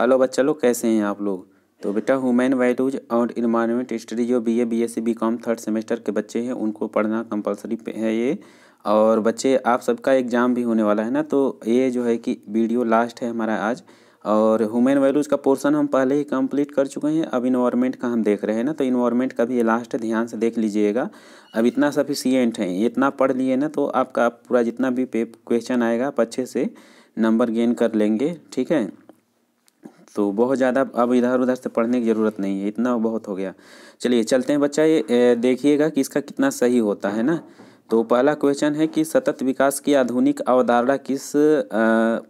hello बच्चा लोग कैसे हैं आप लोग तो बेटा ह्यूमन वैल्यूज और इन्वायरमेंट स्टडी जो B A B S C B com third semester के बच्चे हैं उनको पढ़ना कंपलसरी है ये और बच्चे आप सबका एग्ज़ाम भी होने वाला है ना तो ये जो है कि वीडियो लास्ट है हमारा आज और ह्यूमन वैल्यूज़ का पोर्सन हम पहले ही कंप्लीट कर चुके हैं अब इन्वायरमेंट का हम देख रहे हैं ना तो इन्वायरमेंट का भी ये लास्ट ध्यान से देख लीजिएगा अब इतना सफिशियंट है इतना पढ़ लिए ना तो आपका पूरा जितना भी पे क्वेश्चन आएगा आप अच्छे से नंबर गेन कर लेंगे ठीक है तो बहुत ज़्यादा अब इधर उधर से पढ़ने की ज़रूरत नहीं है इतना बहुत हो गया चलिए चलते हैं बच्चा ये देखिएगा कि इसका कितना सही होता है ना तो पहला क्वेश्चन है कि सतत विकास की आधुनिक अवधारणा किस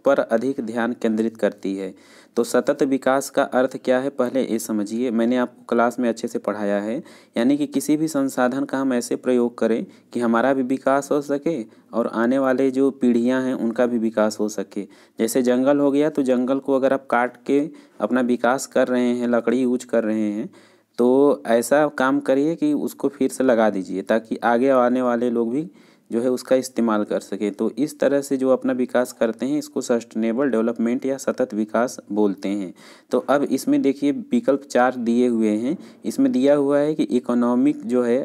पर अधिक ध्यान केंद्रित करती है तो सतत विकास का अर्थ क्या है पहले ये समझिए मैंने आपको क्लास में अच्छे से पढ़ाया है यानी कि किसी भी संसाधन का हम ऐसे प्रयोग करें कि हमारा भी विकास हो सके और आने वाले जो पीढ़ियां हैं उनका भी विकास हो सके जैसे जंगल हो गया तो जंगल को अगर आप काट के अपना विकास कर रहे हैं लकड़ी यूज कर रहे हैं तो ऐसा काम करिए कि उसको फिर से लगा दीजिए ताकि आगे आने वाले लोग भी जो है उसका इस्तेमाल कर सके तो इस तरह से जो अपना विकास करते हैं इसको सस्टेनेबल डेवलपमेंट या सतत विकास बोलते हैं तो अब इसमें देखिए विकल्प चार दिए हुए हैं इसमें दिया हुआ है कि इकोनॉमिक जो है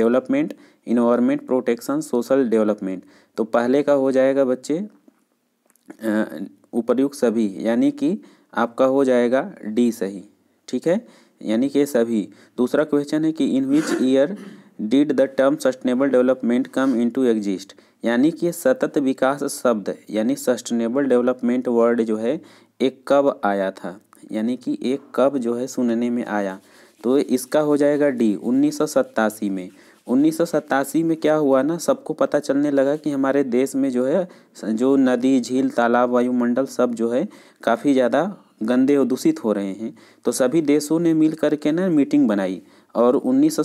development environment protection social development तो पहले का हो जाएगा बच्चे उपयुक्त सभी यानी कि आपका हो जाएगा डी सही ठीक है यानी कि सभी दूसरा क्वेश्चन है कि in which year did the term sustainable development come into exist यानी कि सतत विकास शब्द यानी सस्टेनेबल डेवलपमेंट वर्ड जो है एक कब आया था यानी कि एक कब जो है सुनने में आया तो इसका हो जाएगा डी उन्नीस में उन्नीस में क्या हुआ ना सबको पता चलने लगा कि हमारे देश में जो है जो नदी झील तालाब वायुमंडल सब जो है काफ़ी ज़्यादा गंदे और दूषित हो रहे हैं तो सभी देशों ने मिल करके ना मीटिंग बनाई और उन्नीस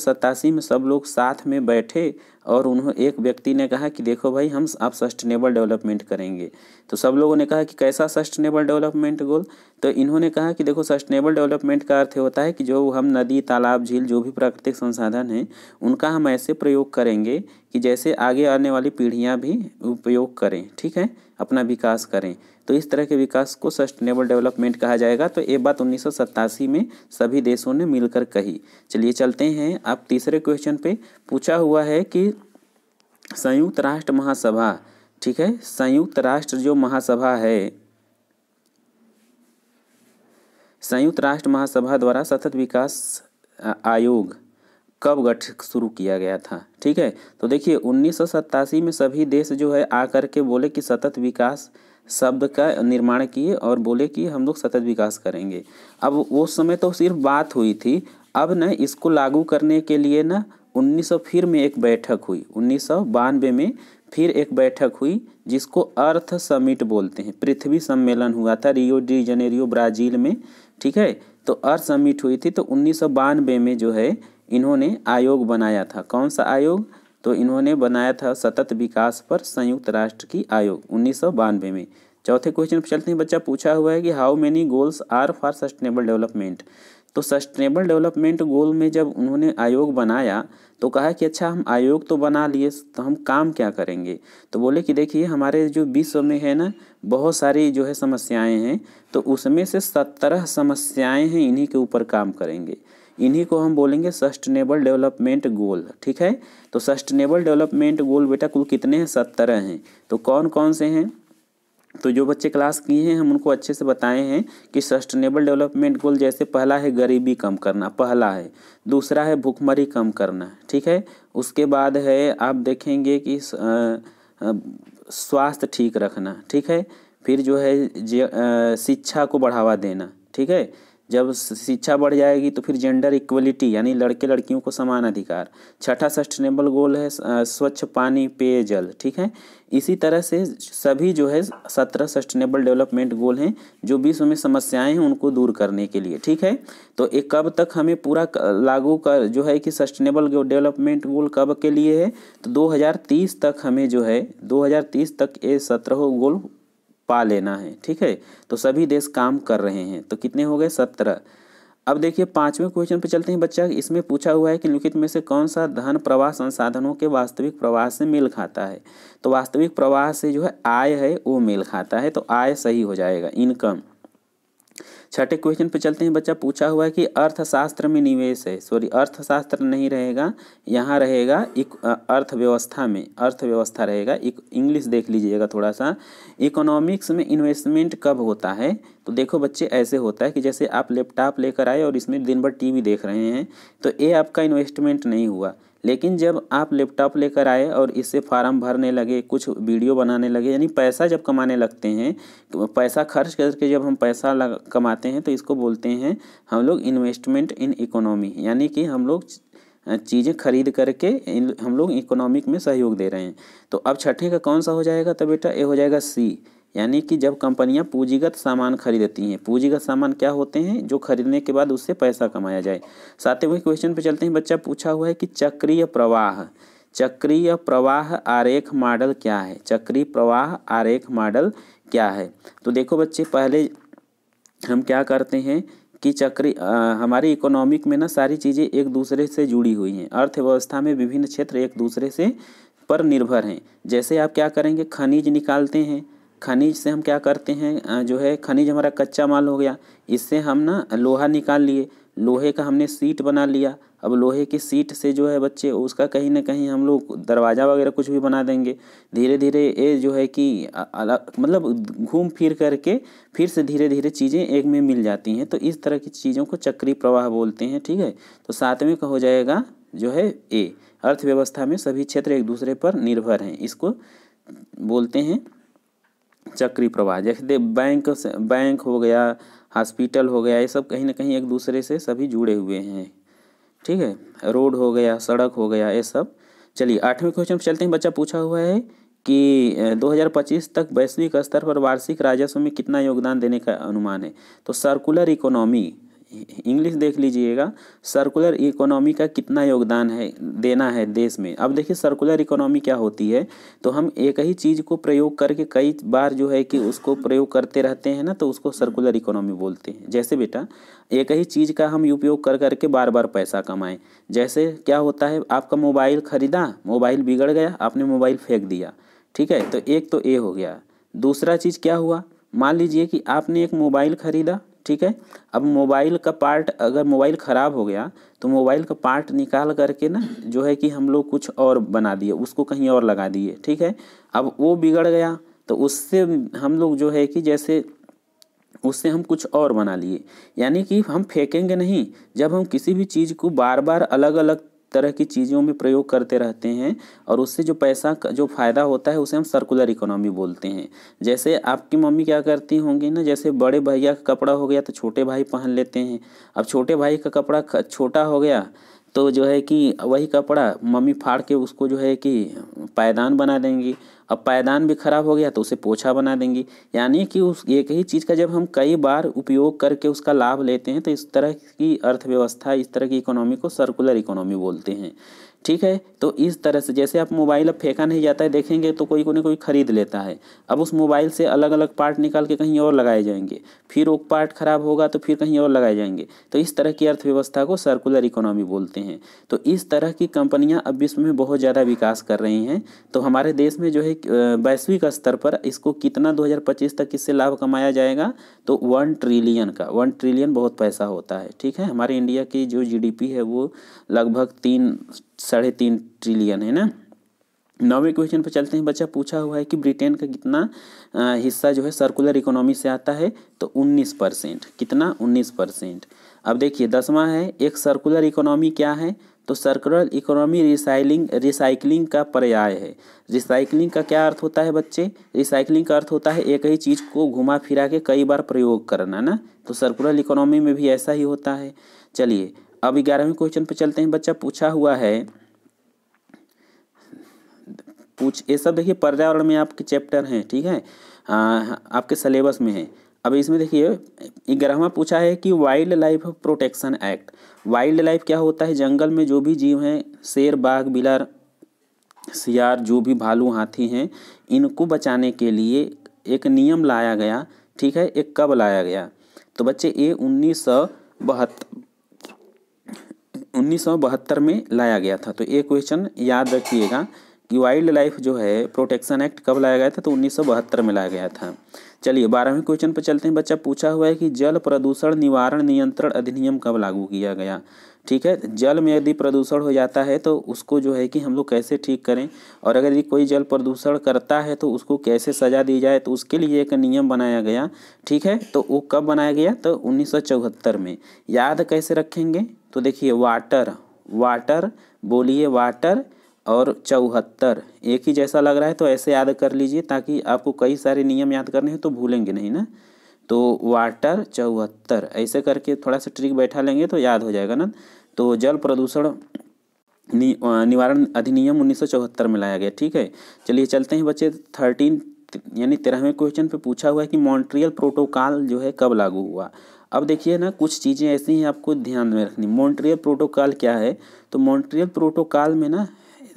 में सब लोग साथ में बैठे और उन्होंने एक व्यक्ति ने कहा कि देखो भाई हम आप सस्टेनेबल डेवलपमेंट करेंगे तो सब लोगों ने कहा कि कैसा सस्टेनेबल डेवलपमेंट गोल तो इन्होंने कहा कि देखो सस्टेनेबल डेवलपमेंट का अर्थ होता है कि जो हम नदी तालाब झील जो भी प्राकृतिक संसाधन हैं उनका हम ऐसे प्रयोग करेंगे कि जैसे आगे आने वाली पीढ़ियाँ भी उपयोग करें ठीक है अपना विकास करें तो इस तरह के विकास को सस्टेनेबल डेवलपमेंट कहा जाएगा तो ये बात उन्नीस में सभी देशों ने मिलकर कही चलिए चलते हैं आप तीसरे क्वेश्चन पे पूछा हुआ है कि संयुक्त राष्ट्र महासभा ठीक है संयुक्त राष्ट्र जो महासभा है संयुक्त राष्ट्र महासभा द्वारा सतत विकास आयोग कब गठित शुरू किया गया था ठीक है तो देखिए उन्नीस में सभी देश जो है आकर के बोले कि सतत विकास शब्द का निर्माण किए और बोले कि हम लोग सतत विकास करेंगे अब उस समय तो सिर्फ बात हुई थी अब न इसको लागू करने के लिए ना उन्नीस फिर में एक बैठक हुई उन्नीस में फिर एक बैठक हुई जिसको अर्थ समिट बोलते हैं पृथ्वी सम्मेलन हुआ था रियो डी जनेरियो ब्राज़ील में ठीक है तो अर्थ समिट हुई थी तो उन्नीस में जो है इन्होंने आयोग बनाया था कौन सा आयोग तो इन्होंने बनाया था सतत विकास पर संयुक्त राष्ट्र की आयोग उन्नीस में चौथे क्वेश्चन पर चलते हैं बच्चा पूछा हुआ है कि how many goals are for sustainable development तो सस्टेनेबल डेवलपमेंट गोल में जब उन्होंने आयोग बनाया तो कहा कि अच्छा हम आयोग तो बना लिए तो हम काम क्या करेंगे तो बोले कि देखिए हमारे जो विश्व में है ना बहुत सारी जो है समस्याएं हैं तो उसमें से सत्रह समस्याएं हैं इन्हीं के ऊपर काम करेंगे इन्हीं को हम बोलेंगे सस्टेनेबल डेवलपमेंट गोल ठीक है तो सस्टेनेबल डेवलपमेंट गोल बेटा कुल कितने हैं सत्तरह हैं तो कौन कौन से हैं तो जो बच्चे क्लास किए हैं हम उनको अच्छे से बताए हैं कि सस्टेनेबल डेवलपमेंट गोल जैसे पहला है गरीबी कम करना पहला है दूसरा है भूखमरी कम करना ठीक है उसके बाद है आप देखेंगे कि स्वास्थ्य ठीक रखना ठीक है फिर जो है शिक्षा को बढ़ावा देना ठीक है जब शिक्षा बढ़ जाएगी तो फिर जेंडर इक्वलिटी यानी लड़के लड़कियों को समान अधिकार छठा सस्टेनेबल गोल है स्वच्छ पानी पेयजल ठीक है इसी तरह से सभी जो है सत्रह सस्टेनेबल डेवलपमेंट गोल हैं जो विश्व में समस्याएं हैं उनको दूर करने के लिए ठीक है तो एक कब तक हमें पूरा लागू कर जो है कि सस्टेनेबल डेवलपमेंट गोल कब के लिए है तो 2030 तक हमें जो है 2030 तक ये सत्रह गोल पा लेना है ठीक है तो सभी देश काम कर रहे हैं तो कितने हो गए सत्रह अब देखिए पांचवें क्वेश्चन पे चलते हैं बच्चा इसमें पूछा हुआ है कि निम्नलिखित में से कौन सा धन प्रवाह संसाधनों के वास्तविक प्रवाह से मेल खाता है तो वास्तविक प्रवाह से जो है आय है वो मेल खाता है तो आय सही हो जाएगा इनकम छठे क्वेश्चन पे चलते हैं बच्चा पूछा हुआ है कि अर्थशास्त्र में निवेश है सॉरी अर्थशास्त्र नहीं रहेगा यहाँ रहेगा एक अर्थव्यवस्था में अर्थव्यवस्था रहेगा एक इंग्लिश देख लीजिएगा थोड़ा सा इकोनॉमिक्स में इन्वेस्टमेंट कब होता है तो देखो बच्चे ऐसे होता है कि जैसे आप लैपटॉप लेकर आए और इसमें दिन भर टी देख रहे हैं तो ये आपका इन्वेस्टमेंट नहीं हुआ लेकिन जब आप लैपटॉप लेकर आए और इससे फार्म भरने लगे कुछ वीडियो बनाने लगे यानी पैसा जब कमाने लगते हैं तो पैसा खर्च करके जब हम पैसा लग, कमाते हैं तो इसको बोलते हैं हम लोग इन्वेस्टमेंट इन इकोनॉमी यानी कि हम लोग चीज़ें खरीद करके हम लोग इकोनॉमिक में सहयोग दे रहे हैं तो अब छठे का कौन सा हो जाएगा तो बेटा ये हो जाएगा सी यानी कि जब कंपनियां पूंजीगत सामान खरीदती हैं पूंजीगत सामान क्या होते हैं जो खरीदने के बाद उससे पैसा कमाया जाए साथ वही क्वेश्चन पे चलते हैं बच्चा पूछा हुआ है कि चक्रीय प्रवाह चक्रीय प्रवाह आरेख मॉडल क्या है चक्रीय प्रवाह आरेख मॉडल क्या है तो देखो बच्चे पहले हम क्या करते हैं कि चक्री आ, हमारी इकोनॉमिक में ना सारी चीज़ें एक दूसरे से जुड़ी हुई हैं अर्थव्यवस्था में विभिन्न क्षेत्र एक दूसरे से पर निर्भर हैं जैसे आप क्या करेंगे खनिज निकालते हैं खनिज से हम क्या करते हैं जो है खनिज हमारा कच्चा माल हो गया इससे हम ना लोहा निकाल लिए लोहे का हमने सीट बना लिया अब लोहे की सीट से जो है बच्चे उसका कहीं ना कहीं हम लोग दरवाज़ा वगैरह कुछ भी बना देंगे धीरे धीरे ये जो है कि अलग मतलब घूम फिर करके फिर से धीरे धीरे चीज़ें एक में मिल जाती हैं तो इस तरह की चीज़ों को चक्री प्रवाह बोलते हैं ठीक है तो सातवें का हो जाएगा जो है ए अर्थव्यवस्था में सभी क्षेत्र एक दूसरे पर निर्भर हैं इसको बोलते हैं चक्री प्रवाह जैसे बैंक बैंक हो गया हॉस्पिटल हो गया ये सब कहीं ना कहीं एक दूसरे से सभी जुड़े हुए हैं ठीक है रोड हो गया सड़क हो गया ये सब चलिए आठवें क्वेश्चन पर चलते हैं बच्चा पूछा हुआ है कि 2025 तक वैश्विक स्तर पर वार्षिक राजस्व में कितना योगदान देने का अनुमान है तो सर्कुलर इकोनॉमी इंग्लिश देख लीजिएगा सर्कुलर इकोनॉमी का कितना योगदान है देना है देश में अब देखिए सर्कुलर इकोनॉमी क्या होती है तो हम एक ही चीज़ को प्रयोग करके कई बार जो है कि उसको प्रयोग करते रहते हैं ना तो उसको सर्कुलर इकोनॉमी बोलते हैं जैसे बेटा एक ही चीज़ का हम उपयोग कर करके बार बार पैसा कमाएं जैसे क्या होता है आपका मोबाइल ख़रीदा मोबाइल बिगड़ गया आपने मोबाइल फेंक दिया ठीक है तो एक तो ए हो गया दूसरा चीज़ क्या हुआ मान लीजिए कि आपने एक मोबाइल ख़रीदा ठीक है अब मोबाइल का पार्ट अगर मोबाइल ख़राब हो गया तो मोबाइल का पार्ट निकाल करके ना जो है कि हम लोग कुछ और बना दिए उसको कहीं और लगा दिए ठीक है अब वो बिगड़ गया तो उससे हम लोग जो है कि जैसे उससे हम कुछ और बना लिए यानी कि हम फेंकेंगे नहीं जब हम किसी भी चीज़ को बार बार अलग अलग तरह की चीज़ों में प्रयोग करते रहते हैं और उससे जो पैसा जो फ़ायदा होता है उसे हम सर्कुलर इकोनॉमी बोलते हैं जैसे आपकी मम्मी क्या करती होंगी ना जैसे बड़े भैया का कपड़ा हो गया तो छोटे भाई पहन लेते हैं अब छोटे भाई का कपड़ा छोटा हो गया तो जो है कि वही कपड़ा मम्मी फाड़ के उसको जो है कि पायदान बना देंगी अब पायदान भी ख़राब हो गया तो उसे पोछा बना देंगी यानी कि उस एक ही चीज़ का जब हम कई बार उपयोग करके उसका लाभ लेते हैं तो इस तरह की अर्थव्यवस्था इस तरह की इकोनॉमी को सर्कुलर इकोनॉमी बोलते हैं ठीक है तो इस तरह से जैसे आप मोबाइल अब फेंका नहीं जाता है देखेंगे तो कोई कोई कोई ख़रीद लेता है अब उस मोबाइल से अलग अलग पार्ट निकाल के कहीं और लगाए जाएंगे फिर वो पार्ट ख़राब होगा तो फिर कहीं और लगाए जाएंगे तो इस तरह की अर्थव्यवस्था को सर्कुलर इकोनॉमी बोलते हैं तो इस तरह की कंपनियाँ अब विश्व में बहुत ज़्यादा विकास कर रही हैं तो हमारे देश में जो है वैश्विक स्तर पर इसको कितना दो तक इससे लाभ कमाया जाएगा तो वन ट्रिलियन का वन ट्रिलियन बहुत पैसा होता है ठीक है हमारे इंडिया की जो जी है वो लगभग तीन साढ़े तीन ट्रिलियन है ना नौवे क्वेश्चन पर चलते हैं बच्चा पूछा हुआ है कि ब्रिटेन का कितना हिस्सा जो है सर्कुलर इकोनॉमी से आता है तो 19 परसेंट कितना 19 परसेंट अब देखिए दसवां है एक सर्कुलर इकोनॉमी क्या है तो सर्कुलर इकोनॉमी रिसाइलिंग रिसाइकलिंग का पर्याय है रिसाइकलिंग का क्या अर्थ होता है बच्चे रिसाइकलिंग का अर्थ होता है एक ही चीज़ को घुमा फिरा के कई बार प्रयोग करना ना तो सर्कुलर इकोनॉमी में भी ऐसा ही होता है चलिए अब ग्यारहवीं क्वेश्चन पे चलते हैं बच्चा पूछा हुआ है पूछ ये सब देखिए पर्यावरण में आपके चैप्टर हैं ठीक है आ, आपके सिलेबस में है अब इसमें देखिए ग्यारहवा पूछा है कि wild life protection act wild life क्या होता है जंगल में जो भी जीव हैं शेर बाघ बिलर सियार जो भी भालू हाथी हैं इनको बचाने के लिए एक नियम लाया गया ठीक है एक कब लाया गया तो बच्चे ये उन्नीस सौ बहत्तर 1972 में लाया गया था तो ये क्वेश्चन याद रखिएगा कि वाइल्ड लाइफ जो है प्रोटेक्शन एक्ट कब लाया गया था तो 1972 में लाया गया था चलिए बारहवें क्वेश्चन पर चलते हैं बच्चा पूछा हुआ है कि जल प्रदूषण निवारण नियंत्रण अधिनियम कब लागू किया गया ठीक है जल में यदि प्रदूषण हो जाता है तो उसको जो है कि हम लोग कैसे ठीक करें और अगर यदि कोई जल प्रदूषण करता है तो उसको कैसे सज़ा दी जाए तो उसके लिए एक नियम बनाया गया ठीक है तो वो कब बनाया गया तो उन्नीस में याद कैसे रखेंगे तो देखिए वाटर वाटर बोलिए वाटर और चौहत्तर एक ही जैसा लग रहा है तो ऐसे याद कर लीजिए ताकि आपको कई सारे नियम याद करने हैं तो भूलेंगे नहीं ना तो वाटर चौहत्तर ऐसे करके थोड़ा सा ट्रिक बैठा लेंगे तो याद हो जाएगा ना तो जल प्रदूषण नि, निवारण अधिनियम उन्नीस में लाया गया ठीक है चलिए चलते हैं बच्चे थर्टीन यानी तेरहवें क्वेश्चन पे पूछा हुआ है कि मॉन्ट्रियल प्रोटोकॉल जो है कब लागू हुआ अब देखिए ना कुछ चीज़ें ऐसी हैं आपको ध्यान में रखनी मॉन्ट्रियल प्रोटोकॉल क्या है तो मॉन्ट्रियल प्रोटोकॉल में ना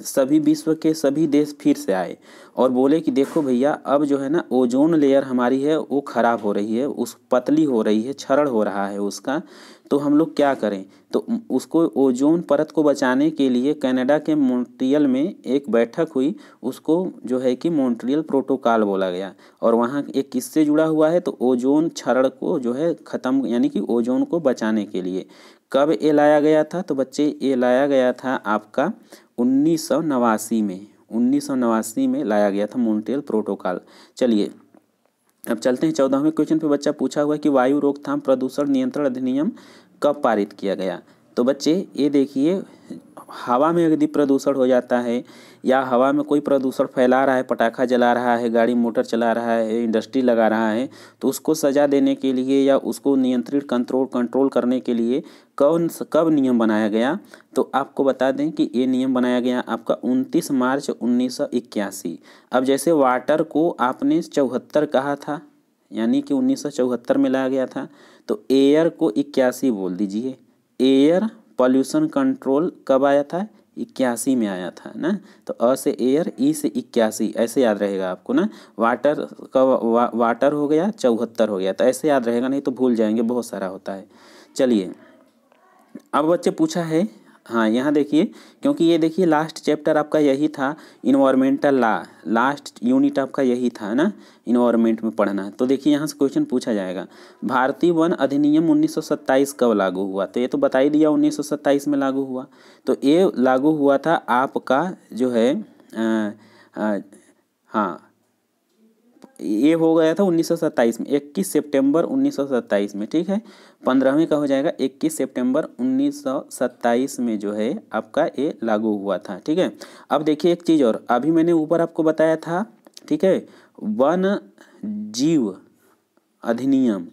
सभी विश्व के सभी देश फिर से आए और बोले कि देखो भैया अब जो है ना ओजोन लेयर हमारी है वो ख़राब हो रही है उस पतली हो रही है छरड़ हो रहा है उसका तो हम लोग क्या करें तो उसको ओजोन परत को बचाने के लिए कनाडा के मॉन्ट्रियल में एक बैठक हुई उसको जो है कि मॉन्ट्रियल प्रोटोकॉल बोला गया और वहाँ एक किससे जुड़ा हुआ है तो ओजोन छरड़ को जो है ख़त्म यानी कि ओजोन को बचाने के लिए कब ये लाया गया था तो बच्चे ये लाया गया था आपका उन्नीस सौ नवासी में उन्नीस सौ नवासी में लाया गया था मोन्टेल प्रोटोकॉल चलिए अब चलते हैं चौदहवें क्वेश्चन पे बच्चा पूछा हुआ है कि वायु रोकथाम प्रदूषण नियंत्रण अधिनियम कब पारित किया गया तो बच्चे ये देखिए हवा में यदि प्रदूषण हो जाता है या हवा में कोई प्रदूषण फैला रहा है पटाखा जला रहा है गाड़ी मोटर चला रहा है इंडस्ट्री लगा रहा है तो उसको सज़ा देने के लिए या उसको नियंत्रित कंट्रोल कंट्रोल करने के लिए कौन कब नियम बनाया गया तो आपको बता दें कि ये नियम बनाया गया आपका 29 मार्च उन्नीस अब जैसे वाटर को आपने चौहत्तर कहा था यानी कि उन्नीस में लाया गया था तो एयर को इक्यासी बोल दीजिए एयर पॉल्यूशन कंट्रोल कब आया था इक्यासी में आया था ना तो अ से एयर ई से इक्यासी ऐसे याद रहेगा आपको ना वाटर का वा, वाटर हो गया चौहत्तर हो गया तो ऐसे याद रहेगा नहीं तो भूल जाएंगे बहुत सारा होता है चलिए अब बच्चे पूछा है हाँ यहाँ देखिए क्योंकि ये देखिए लास्ट चैप्टर आपका यही था इन्वायरमेंटल ला लास्ट यूनिट आपका यही था ना इन्वायरमेंट में पढ़ना तो देखिए यहाँ से क्वेश्चन पूछा जाएगा भारतीय वन अधिनियम 1927 कब लागू हुआ तो ये तो बता ही दिया 1927 में लागू हुआ तो ये लागू हुआ था आपका जो है आ, आ, हाँ ये हो गया था 1927 में 21 सितंबर 1927 में ठीक है पंद्रहवें का हो जाएगा इक्कीस सितंबर 1927 में जो है आपका ये लागू हुआ था ठीक है अब देखिए एक चीज़ और अभी मैंने ऊपर आपको बताया था ठीक है वन जीव अधिनियम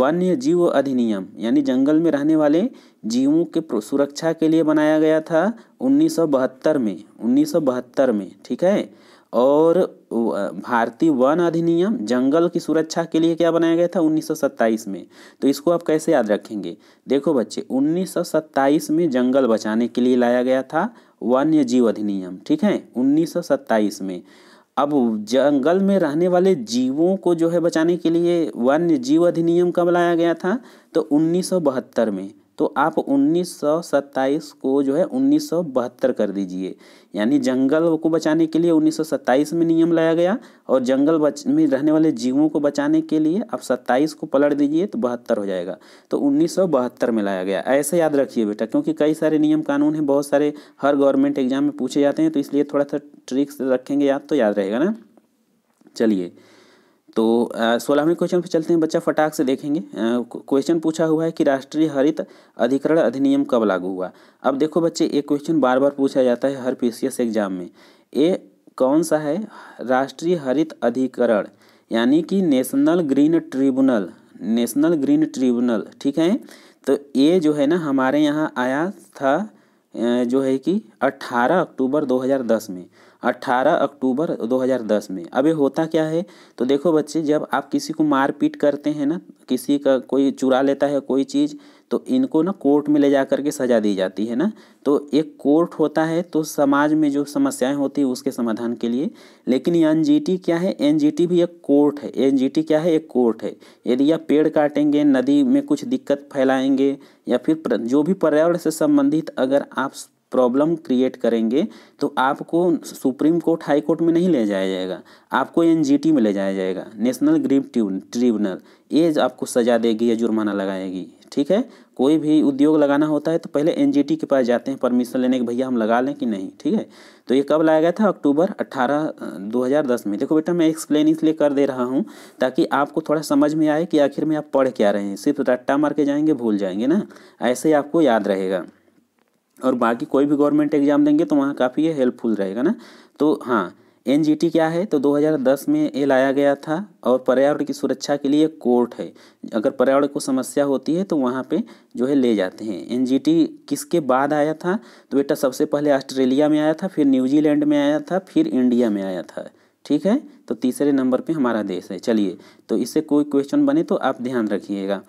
वन्य जीव अधिनियम यानी जंगल में रहने वाले जीवों के सुरक्षा के लिए बनाया गया था 1972 में 1972 में ठीक है और भारतीय वन अधिनियम जंगल की सुरक्षा के लिए क्या बनाया गया था 1927 में तो इसको आप कैसे याद रखेंगे देखो बच्चे 1927 में जंगल बचाने के लिए लाया गया था वन्य जीव अधिनियम ठीक है 1927 में अब जंगल में रहने वाले जीवों को जो है बचाने के लिए वन्य जीव अधिनियम कब लाया गया था तो उन्नीस में तो आप उन्नीस को जो है उन्नीस कर दीजिए यानी जंगल को बचाने के लिए 1927 में नियम लाया गया और जंगल बच में रहने वाले जीवों को बचाने के लिए आप 27 को पलट दीजिए तो बहत्तर हो जाएगा तो उन्नीस में लाया गया ऐसे याद रखिए बेटा क्योंकि कई सारे नियम कानून हैं बहुत सारे हर गवर्नमेंट एग्जाम में पूछे जाते हैं तो इसलिए थोड़ा सा ट्रिक्स रखेंगे याद तो याद रहेगा ना चलिए तो सोलहवें क्वेश्चन पे चलते हैं बच्चा फटाक से देखेंगे क्वेश्चन पूछा हुआ है कि राष्ट्रीय हरित अधिकरण अधिनियम कब लागू हुआ अब देखो बच्चे एक क्वेश्चन बार बार पूछा जाता है हर पी एग्जाम में ये कौन सा है राष्ट्रीय हरित अधिकरण यानी कि national green tribunal national green tribunal ठीक है तो ये जो है ना हमारे यहाँ आया था जो है कि 18 अक्टूबर 2010 में 18 अक्टूबर 2010 में अब ये होता क्या है तो देखो बच्चे जब आप किसी को मारपीट करते हैं ना किसी का कोई चुरा लेता है कोई चीज़ तो इनको ना कोर्ट में ले जा करके सज़ा दी जाती है ना तो एक कोर्ट होता है तो समाज में जो समस्याएं होती है उसके समाधान के लिए लेकिन एन क्या है एन भी एक कोर्ट है एन क्या है एक कोर्ट है यदि आप पेड़ काटेंगे नदी में कुछ दिक्कत फैलाएंगे या फिर जो भी पर्यावरण से संबंधित अगर आप प्रॉब्लम क्रिएट करेंगे तो आपको सुप्रीम कोर्ट हाई कोर्ट में नहीं ले जाया जाएगा आपको एनजीटी में ले जाया जाएगा नेशनल ग्रीप ट्रिब्यूनल ये आपको सजा देगी या जुर्माना लगाएगी ठीक है कोई भी उद्योग लगाना होता है तो पहले एनजीटी के पास जाते हैं परमिशन लेने के भैया हम लगा लें कि नहीं ठीक है तो ये कब लाया गया था अक्टूबर अट्ठारह दो में देखो बेटा मैं एक्सप्लेन इसलिए कर दे रहा हूँ ताकि आपको थोड़ा समझ में आए कि आखिर में आप पढ़ क्या रहे हैं सिर्फ रट्टा मार के जाएंगे भूल जाएंगे ना ऐसे ही आपको याद रहेगा और बाकी कोई भी गवर्नमेंट एग्ज़ाम देंगे तो वहाँ काफ़ी ये हेल्पफुल रहेगा ना तो हाँ एन क्या है तो 2010 में ये लाया गया था और पर्यावरण की सुरक्षा के लिए कोर्ट है अगर पर्यावरण को समस्या होती है तो वहाँ पे जो है ले जाते हैं एन किसके बाद आया था तो बेटा सबसे पहले ऑस्ट्रेलिया में आया था फिर न्यूजीलैंड में आया था फिर इंडिया में आया था ठीक है तो तीसरे नंबर पे हमारा देश है चलिए तो इससे कोई क्वेश्चन बने तो आप ध्यान रखिएगा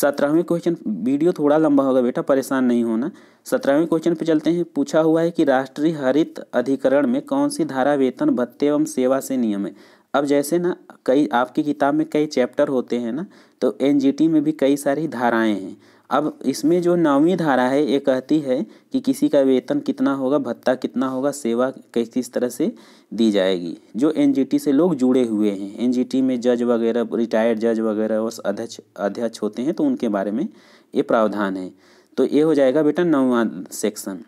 सत्रहवें क्वेश्चन वीडियो थोड़ा लंबा होगा बेटा परेशान नहीं होना सत्रहवें क्वेश्चन पे चलते हैं पूछा हुआ है कि राष्ट्रीय हरित अधिकरण में कौन सी धारा वेतन भत्ते एवं सेवा से नियम है अब जैसे ना कई आपकी किताब में कई चैप्टर होते हैं ना तो एनजीटी में भी कई सारी धाराएं हैं अब इसमें जो नौवीं धारा है ये कहती है कि किसी का वेतन कितना होगा भत्ता कितना होगा सेवा किस तरह से दी जाएगी जो एनजीटी से लोग जुड़े हुए हैं एनजीटी में जज वगैरह रिटायर्ड जज वगैरह और अध्यक्ष अध्यक्ष होते हैं तो उनके बारे में ये प्रावधान है तो ये हो जाएगा बेटा नौवा सेक्शन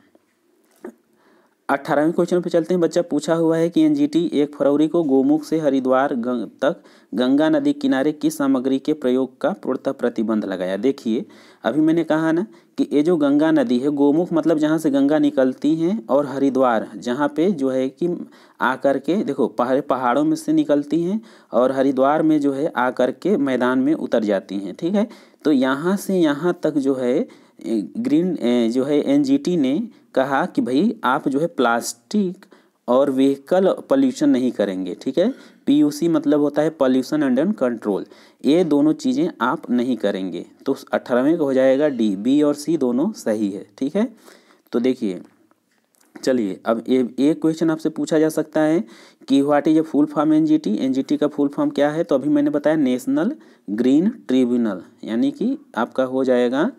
अट्ठारहवें क्वेश्चन पे चलते हैं बच्चा पूछा हुआ है कि एनजीटी एक फरवरी को गोमुख से हरिद्वार गंग तक गंगा नदी किनारे किस सामग्री के प्रयोग का पूर्णतः प्रतिबंध लगाया देखिए अभी मैंने कहा ना कि ये जो गंगा नदी है गोमुख मतलब जहाँ से गंगा निकलती हैं और हरिद्वार जहाँ पे जो है कि आकर के देखो पहाड़े पहाड़ों में से निकलती हैं और हरिद्वार में जो है आकर के मैदान में उतर जाती हैं ठीक है तो यहाँ से यहाँ तक जो है ग्रीन जो है एनजीटी ने कहा कि भाई आप जो है प्लास्टिक और व्हीकल पॉल्यूशन नहीं करेंगे ठीक है पीयूसी मतलब होता है पॉल्यूशन एंड कंट्रोल ये दोनों चीज़ें आप नहीं करेंगे तो अठारहवें का हो जाएगा डी बी और सी दोनों सही है ठीक है तो देखिए चलिए अब ए एक क्वेश्चन आपसे पूछा जा सकता है कि what is a full form NGT NGT का फुल फॉर्म क्या है तो अभी मैंने बताया नेशनल ग्रीन ट्रिब्यूनल यानी कि आपका हो जाएगा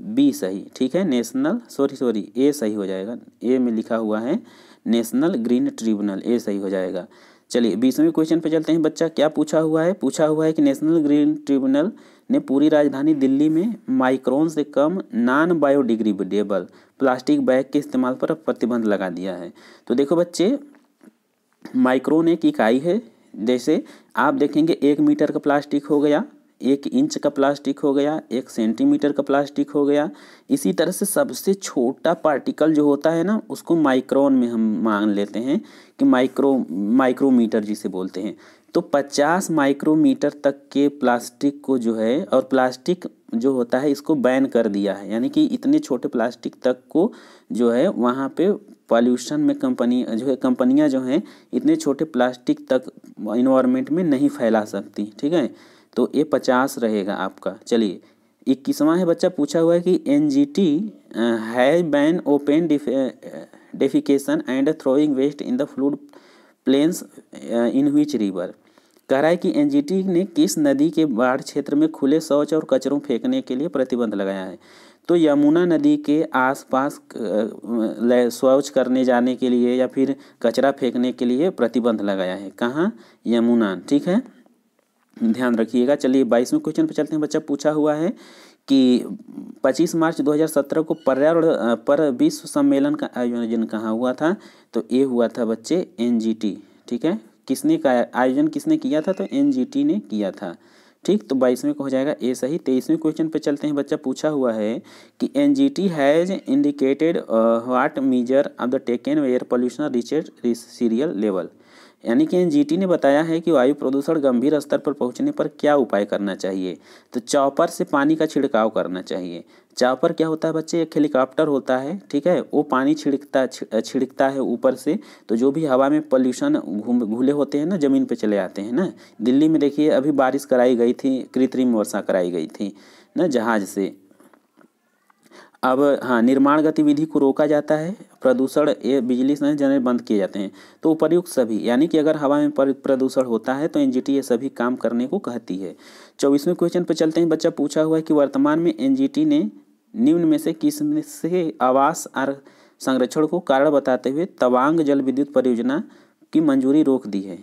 बी सही ठीक है नेशनल सॉरी सॉरी ए सही हो जाएगा ए में लिखा हुआ है नेशनल ग्रीन ट्रिब्यूनल ए सही हो जाएगा चलिए बीसवें क्वेश्चन पे चलते हैं बच्चा क्या पूछा हुआ है पूछा हुआ है कि नेशनल ग्रीन ट्रिब्यूनल ने पूरी राजधानी दिल्ली में माइक्रोन से कम नॉन बायोडिग्रेडेबल प्लास्टिक बैग के इस्तेमाल पर प्रतिबंध लगा दिया है तो देखो बच्चे माइक्रोन एक इकाई है जैसे आप देखेंगे एक मीटर का प्लास्टिक हो गया एक इंच का प्लास्टिक हो गया एक सेंटीमीटर का प्लास्टिक हो गया इसी तरह से सबसे छोटा पार्टिकल जो होता है ना उसको माइक्रोन में हम मान लेते हैं कि माइक्रो माइक्रोमीटर जिसे बोलते हैं तो 50 माइक्रोमीटर तक के प्लास्टिक को जो है और प्लास्टिक जो होता है इसको बैन कर दिया है यानी कि इतने छोटे प्लास्टिक तक को जो है वहाँ पे पॉल्यूशन में कंपनी जो है कंपनियाँ जो हैं इतने छोटे प्लास्टिक तक इन्वायरमेंट में नहीं फैला सकती ठीक है तो ये पचास रहेगा आपका चलिए इक्कीसवां है बच्चा पूछा हुआ है कि N G T has ban open defecation and throwing waste in the flood plains in which river कह रहा है कि एन ने किस नदी के बाढ़ क्षेत्र में खुले शौच और कचरों फेंकने के लिए प्रतिबंध लगाया है तो यमुना नदी के आसपास शौच करने जाने के लिए या फिर कचरा फेंकने के लिए प्रतिबंध लगाया है कहाँ यमुना ठीक है ध्यान रखिएगा चलिए बाईसवें क्वेश्चन पर चलते हैं बच्चा पूछा हुआ है कि 25 मार्च 2017 को पर्यावरण पर विश्व सम्मेलन का आयोजन कहाँ हुआ था तो ये हुआ था बच्चे एनजीटी ठीक है किसने का आयोजन किसने किया था तो एनजीटी ने किया था ठीक तो बाईसवें को हो जाएगा ए सही तेईसवें क्वेश्चन पे चलते हैं बच्चा पूछा हुआ है कि N G T has indicated what measure of the taken air pollution reached serial level यानी कि एनजीटी ने बताया है कि वायु प्रदूषण गंभीर स्तर पर पहुंचने पर क्या उपाय करना चाहिए तो चौपर से पानी का छिड़काव करना चाहिए चौपर क्या होता है बच्चे एक हेलीकॉप्टर होता है ठीक है वो पानी छिड़कता छिड़कता है ऊपर से तो जो भी हवा में पॉल्यूशन घूम घूले होते हैं ना ज़मीन पर चले आते हैं ना दिल्ली में देखिए अभी बारिश कराई गई थी कृत्रिम वर्षा कराई गई थी ना जहाज़ से अब हाँ निर्माण गतिविधि को रोका जाता है प्रदूषण ये बिजली से जनरेट बंद किए जाते हैं तो उपर्युक्त सभी यानी कि अगर हवा में प्रदूषण होता है तो एनजीटी ये सभी काम करने को कहती है चौबीसवें क्वेश्चन पर चलते हैं बच्चा पूछा हुआ है कि वर्तमान में एनजीटी ने निम्न में से किस में से आवास और संरक्षण को कारण बताते हुए तवांग जल विद्युत परियोजना की मंजूरी रोक दी है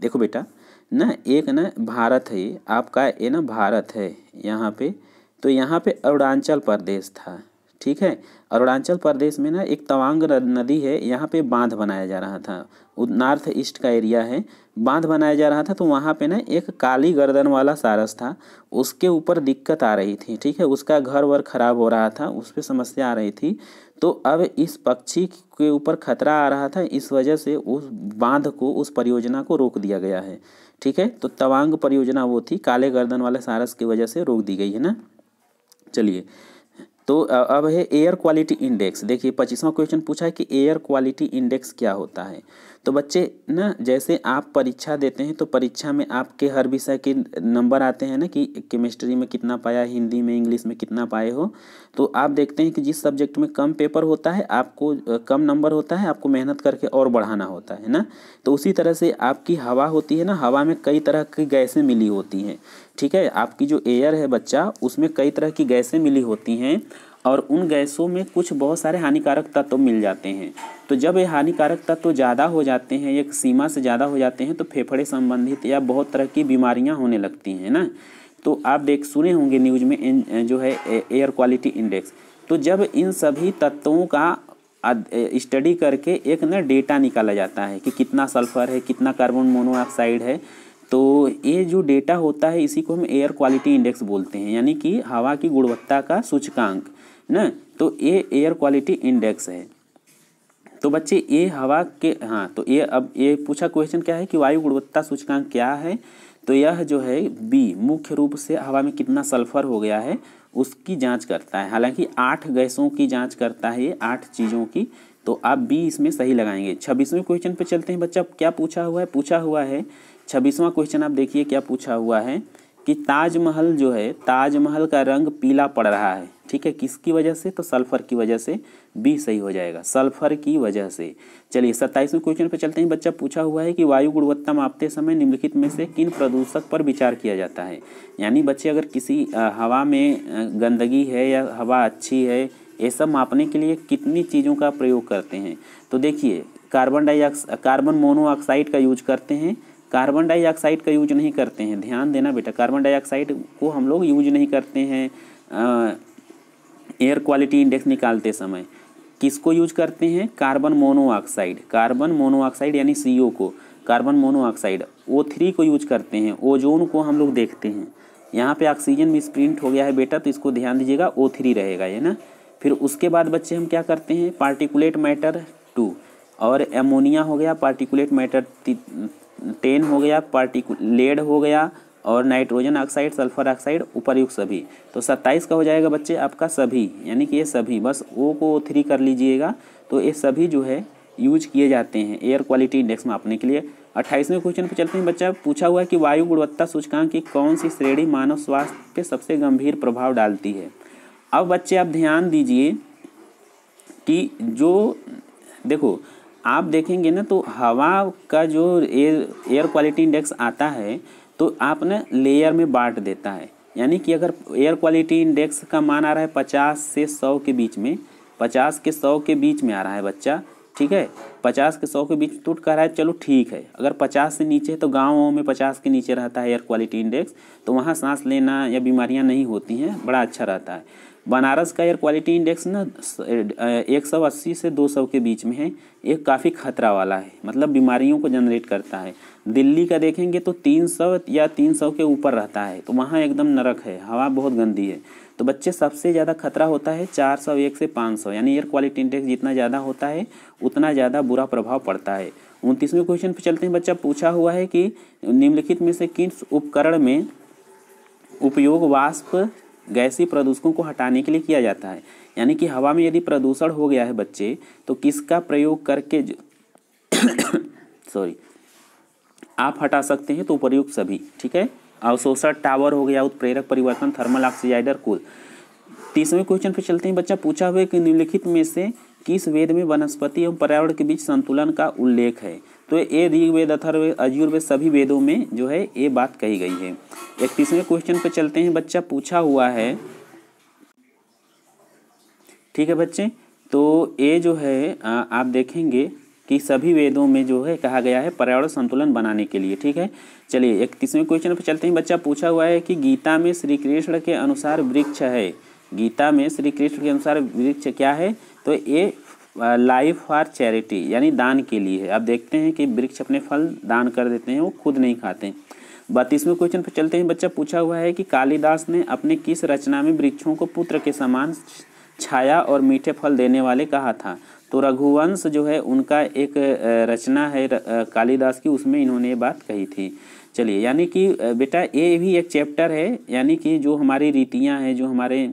देखो बेटा ना एक ना भारत है आपका ये ना भारत है यहाँ पे तो यहाँ पे अरुणाचल प्रदेश था ठीक है अरुणाचल प्रदेश में ना एक तवांग नदी है यहाँ पे बांध बनाया जा रहा था नॉर्थ ईस्ट का एरिया है बांध बनाया जा रहा था तो वहाँ पे ना एक काली गर्दन वाला सारस था उसके ऊपर दिक्कत आ रही थी ठीक है उसका घर वर खराब हो रहा था उस पर समस्या आ रही थी तो अब इस पक्षी के ऊपर खतरा आ रहा था इस वजह से उस बांध को उस परियोजना को रोक दिया गया है ठीक है तो तवांग परियोजना वो थी काले गर्दन वाले सारस की वजह से रोक दी गई है ना चलिए तो अब है एयर क्वालिटी इंडेक्स देखिए पच्चीसवां क्वेश्चन पूछा है कि एयर क्वालिटी इंडेक्स क्या होता है तो बच्चे ना जैसे आप परीक्षा देते हैं तो परीक्षा में आपके हर विषय के नंबर आते हैं ना कि केमिस्ट्री में कितना पाया हिंदी में इंग्लिश में कितना पाए हो तो आप देखते हैं कि जिस सब्जेक्ट में कम पेपर होता है आपको कम नंबर होता है आपको मेहनत करके और बढ़ाना होता है ना तो उसी तरह से आपकी हवा होती है ना हवा में कई तरह की गैसें मिली होती हैं ठीक है आपकी जो एयर है बच्चा उसमें कई तरह की गैसें मिली होती हैं और उन गैसों में कुछ बहुत सारे हानिकारक तत्व तो मिल जाते हैं तो जब ये हानिकारक तत्व तो ज़्यादा हो जाते हैं एक सीमा से ज़्यादा हो जाते हैं तो फेफड़े संबंधित या बहुत तरह की बीमारियाँ होने लगती हैं ना तो आप देख सुने होंगे न्यूज में इन, जो है एयर क्वालिटी इंडेक्स तो जब इन सभी तत्वों का स्टडी करके एक ना डेटा निकाला जाता है कि कितना सल्फर है कितना कार्बन मोनोऑक्साइड है तो ये जो डेटा होता है इसी को हम एयर क्वालिटी इंडेक्स बोलते हैं यानी कि हवा की गुणवत्ता का सूचकांक ना तो ए एयर क्वालिटी इंडेक्स है तो बच्चे ए हवा के हाँ तो ये अब ये पूछा क्वेश्चन क्या है कि वायु गुणवत्ता सूचकांक क्या है तो यह जो है बी मुख्य रूप से हवा में कितना सल्फर हो गया है उसकी जांच करता है हालांकि आठ गैसों की जांच करता है ये आठ चीज़ों की तो आप बी इसमें सही लगाएंगे छब्बीसवें क्वेश्चन पे चलते हैं बच्चा क्या पूछा हुआ है पूछा हुआ है छब्बीसवां क्वेश्चन आप देखिए क्या पूछा हुआ है कि ताजमहल जो है ताजमहल का रंग पीला पड़ रहा है ठीक है किसकी वजह से तो सल्फर की वजह से बी सही हो जाएगा सल्फर की वजह से चलिए सत्ताईसवें क्वेश्चन पर चलते हैं बच्चा पूछा हुआ है कि वायु गुणवत्ता मापते समय निम्नलिखित में से किन प्रदूषक पर विचार किया जाता है यानी बच्चे अगर किसी हवा में गंदगी है या हवा अच्छी है ये सब मापने के लिए कितनी चीज़ों का प्रयोग करते हैं तो देखिए कार्बन डाइऑक्स कार्बन मोनोऑक्साइड का यूज करते हैं कार्बन डाइऑक्साइड का यूज नहीं करते हैं ध्यान देना बेटा कार्बन डाइऑक्साइड को हम लोग यूज नहीं करते हैं एयर क्वालिटी इंडेक्स निकालते समय किसको यूज करते हैं कार्बन मोनोऑक्साइड कार्बन मोनोऑक्साइड यानी सी को कार्बन मोनोऑक्साइड ओ थ्री को यूज करते हैं ओजोन को हम लोग देखते हैं यहाँ पे ऑक्सीजन मिसप्रिंट हो गया है बेटा तो इसको ध्यान दीजिएगा ओ थ्री रहेगा ये ना फिर उसके बाद बच्चे हम क्या करते हैं पार्टिकुलेट मैटर टू और एमोनिया हो गया पार्टिकुलेट मैटर टेन हो गया पार्टिकु लेड हो गया और नाइट्रोजन ऑक्साइड सल्फर ऑक्साइड उपरयुक्त सभी तो सत्ताईस का हो जाएगा बच्चे आपका सभी यानी कि ये सभी बस ओ को ओ थ्री कर लीजिएगा तो ये सभी जो है यूज किए जाते हैं एयर क्वालिटी इंडेक्स मापने के लिए अट्ठाईसवें क्वेश्चन पर चलते हैं बच्चा पूछा हुआ है कि वायु गुणवत्ता सूचकांक की कौन सी श्रेणी मानव स्वास्थ्य पे सबसे गंभीर प्रभाव डालती है अब बच्चे आप ध्यान दीजिए कि जो देखो आप देखेंगे ना तो हवा का जो एयर एयर क्वालिटी इंडेक्स आता है तो आप ना लेयर में बांट देता है यानी कि अगर एयर क्वालिटी इंडेक्स का मान आ रहा है पचास से सौ के बीच में पचास के सौ के बीच में आ रहा है बच्चा ठीक है पचास के सौ के बीच टूट तो कर रहा है चलो ठीक है अगर पचास से नीचे तो गाँव में पचास के नीचे रहता है एयर क्वालिटी इंडेक्स तो वहाँ सांस लेना या बीमारियाँ नहीं होती हैं बड़ा अच्छा रहता है बनारस का एयर क्वालिटी इंडेक्स ना एक सौ अस्सी से दो सौ के बीच में है ये काफ़ी खतरा वाला है मतलब बीमारियों को जनरेट करता है दिल्ली का देखेंगे तो तीन सौ या तीन सौ के ऊपर रहता है तो वहाँ एकदम नरक है हवा बहुत गंदी है तो बच्चे सबसे ज़्यादा खतरा होता है चार सौ एक से पाँच सौ यानी एयर क्वालिटी इंडेक्स जितना ज़्यादा होता है उतना ज़्यादा बुरा प्रभाव पड़ता है उनतीसवें क्वेश्चन पर चलते हैं बच्चा पूछा हुआ है कि निम्नलिखित में से किस उपकरण में उपयोग वाष्प गैसी प्रदूषकों को हटाने के लिए किया जाता है यानी कि हवा में यदि प्रदूषण हो गया है बच्चे तो किसका प्रयोग करके सॉरी आप हटा सकते हैं तो उपयुक्त सभी ठीक है अवशोषण टावर हो गया उत्प्रेरक परिवर्तन थर्मल ऑक्सीजाइडर कुल तीसवें क्वेश्चन पर चलते हैं बच्चा पूछा हुआ कि निम्नलिखित में से किस वेद में वनस्पति एवं पर्यावरण के बीच संतुलन का उल्लेख है तो ये ऋग्वेद अथर्ववेद अजुर्वेद सभी वेदों में जो है ये बात कही गई है इकतीसवें क्वेश्चन पर चलते हैं बच्चा पूछा हुआ है ठीक है बच्चे तो ये जो है आ, आप देखेंगे कि सभी वेदों में जो है कहा गया है पर्यावरण संतुलन बनाने के लिए ठीक है चलिए इकतीसवें क्वेश्चन पर चलते हैं बच्चा पूछा हुआ है कि गीता में श्री कृष्ण के अनुसार वृक्ष है गीता में श्री कृष्ण के अनुसार वृक्ष क्या है तो ये लाइफ फॉर चैरिटी यानी दान के लिए है आप देखते हैं कि वृक्ष अपने फल दान कर देते हैं वो खुद नहीं खाते हैं बत्तीसवें क्वेश्चन पर चलते हैं बच्चा पूछा हुआ है कि कालिदास ने अपने किस रचना में वृक्षों को पुत्र के समान छाया और मीठे फल देने वाले कहा था तो रघुवंश जो है उनका एक रचना है कालिदास की उसमें इन्होंने ये बात कही थी चलिए यानी कि बेटा ये भी एक चैप्टर है यानी कि जो हमारी रीतियाँ हैं जो हमारे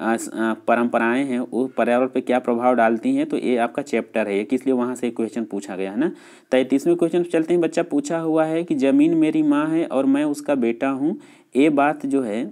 परंपराएं हैं वो पर्यावरण पे क्या प्रभाव डालती हैं तो ये आपका चैप्टर है किस लिए वहाँ से क्वेश्चन पूछा गया है ना तैंतीसवें क्वेश्चन चलते हैं बच्चा पूछा हुआ है कि ज़मीन मेरी माँ है और मैं उसका बेटा हूँ ये बात जो है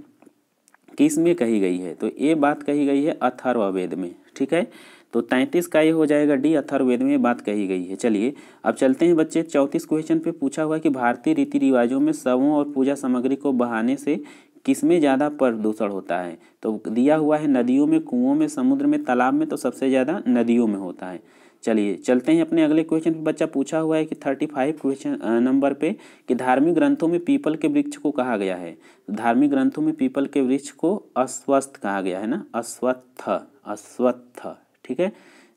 किस में कही गई है तो ये बात कही गई है अथर्वेद में ठीक है तो तैंतीस का ये हो जाएगा डी अथर्वेद में बात कही गई है चलिए अब चलते हैं बच्चे चौंतीस क्वेश्चन पे पूछा हुआ है कि भारतीय रीति रिवाजों में शवों और पूजा सामग्री को बहाने से किस में ज़्यादा प्रदूषण होता है तो दिया हुआ है नदियों में कुओं में समुद्र में तालाब में तो सबसे ज़्यादा नदियों में होता है चलिए चलते हैं अपने अगले क्वेश्चन पर बच्चा पूछा हुआ है कि थर्टी फाइव क्वेश्चन नंबर पे कि धार्मिक ग्रंथों में पीपल के वृक्ष को कहा गया है धार्मिक ग्रंथों में पीपल के वृक्ष को अस्वस्थ कहा गया है ना अस्वत्थ अस्वत्थ ठीक है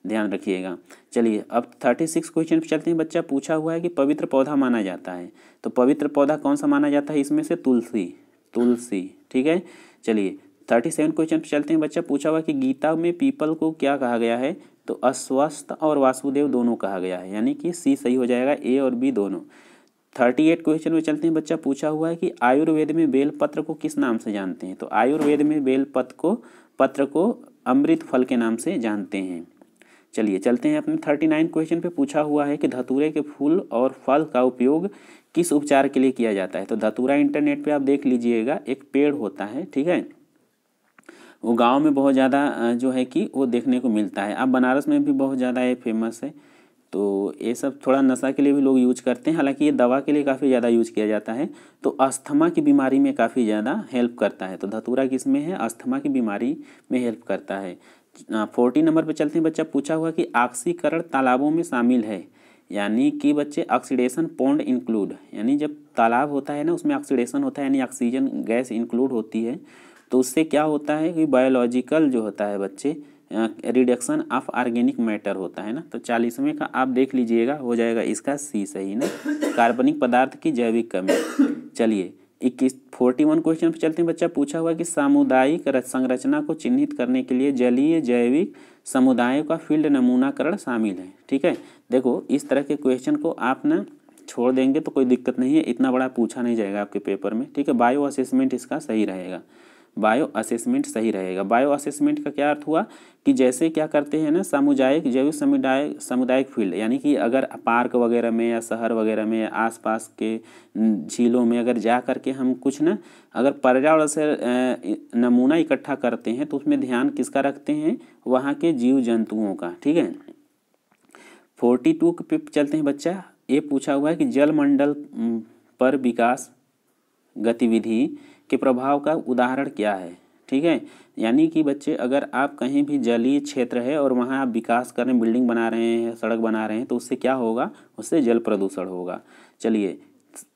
ध्यान रखिएगा चलिए अब थर्टी सिक्स क्वेश्चन पर चलते हैं बच्चा पूछा हुआ है कि पवित्र पौधा माना जाता है तो पवित्र पौधा कौन सा माना जाता है इसमें से तुलसी तुलसी ठीक है चलिए थर्टी सेवन क्वेश्चन पे चलते हैं बच्चा पूछा हुआ कि गीता में पीपल को क्या कहा गया है तो अस्वस्थ और वासुदेव दोनों कहा गया है यानी कि सी सही हो जाएगा ए और बी दोनों थर्टी एट क्वेश्चन में चलते हैं बच्चा पूछा हुआ है कि आयुर्वेद में बेलपत्र को किस नाम से जानते हैं तो आयुर्वेद में बेलपत्र को पत्र को अमृत फल के नाम से जानते हैं चलिए चलते हैं अपने थर्टी नाइन क्वेश्चन पे पूछा हुआ है कि धतूरे के फूल और फल का उपयोग किस उपचार के लिए किया जाता है तो धतूरा इंटरनेट पे आप देख लीजिएगा एक पेड़ होता है ठीक है वो गांव में बहुत ज़्यादा जो है कि वो देखने को मिलता है अब बनारस में भी बहुत ज़्यादा ये फेमस है तो ये सब थोड़ा नशा के लिए भी लोग यूज करते हैं हालांकि ये दवा के लिए काफ़ी ज़्यादा यूज किया जाता है तो अस्थमा की बीमारी में काफ़ी ज़्यादा हेल्प करता है तो धतूरा किस में है अस्थमा की बीमारी में हेल्प करता है फोर्टी नंबर पर चलते हैं बच्चा पूछा हुआ कि आक्सीकरण तालाबों में शामिल है यानी कि बच्चे ऑक्सीडेशन पॉन्ड इंक्लूड यानी जब तालाब होता है ना उसमें ऑक्सीडेशन होता है यानी ऑक्सीजन गैस इंक्लूड होती है तो उससे क्या होता है कि बायोलॉजिकल जो होता है बच्चे रिडक्शन ऑफ ऑर्गेनिक मैटर होता है ना तो चालीसवें का आप देख लीजिएगा हो जाएगा इसका सी सही ना कार्बनिक पदार्थ की जैविक कमी चलिए इक्कीस फोर्टी वन क्वेश्चन पर चलते हैं बच्चा पूछा हुआ कि सामुदायिक संरचना को चिन्हित करने के लिए जलीय जैविक समुदायों का फील्ड नमूनाकरण शामिल है ठीक है देखो इस तरह के क्वेश्चन को आप ना छोड़ देंगे तो कोई दिक्कत नहीं है इतना बड़ा पूछा नहीं जाएगा आपके पेपर में ठीक है बायो असेसमेंट इसका सही रहेगा बायो असेसमेंट सही रहेगा बायो असेसमेंट का क्या अर्थ हुआ कि जैसे क्या करते हैं ना सामुदायिक जैविक समुदाय सामुदायिक फील्ड यानी कि अगर पार्क वगैरह में या शहर वगैरह में या आसपास के झीलों में अगर जा करके हम कुछ ना अगर पर्यावरण से नमूना इकट्ठा करते हैं तो उसमें ध्यान किसका रखते हैं वहाँ के जीव जंतुओं का ठीक है फोर्टी टू पे चलते हैं बच्चा ये पूछा हुआ है कि जलमंडल पर विकास गतिविधि के प्रभाव का उदाहरण क्या है ठीक है यानी कि बच्चे अगर आप कहीं भी जलीय क्षेत्र है और वहाँ आप विकास कर रहे हैं बिल्डिंग बना रहे हैं सड़क बना रहे हैं तो उससे क्या होगा उससे जल प्रदूषण होगा चलिए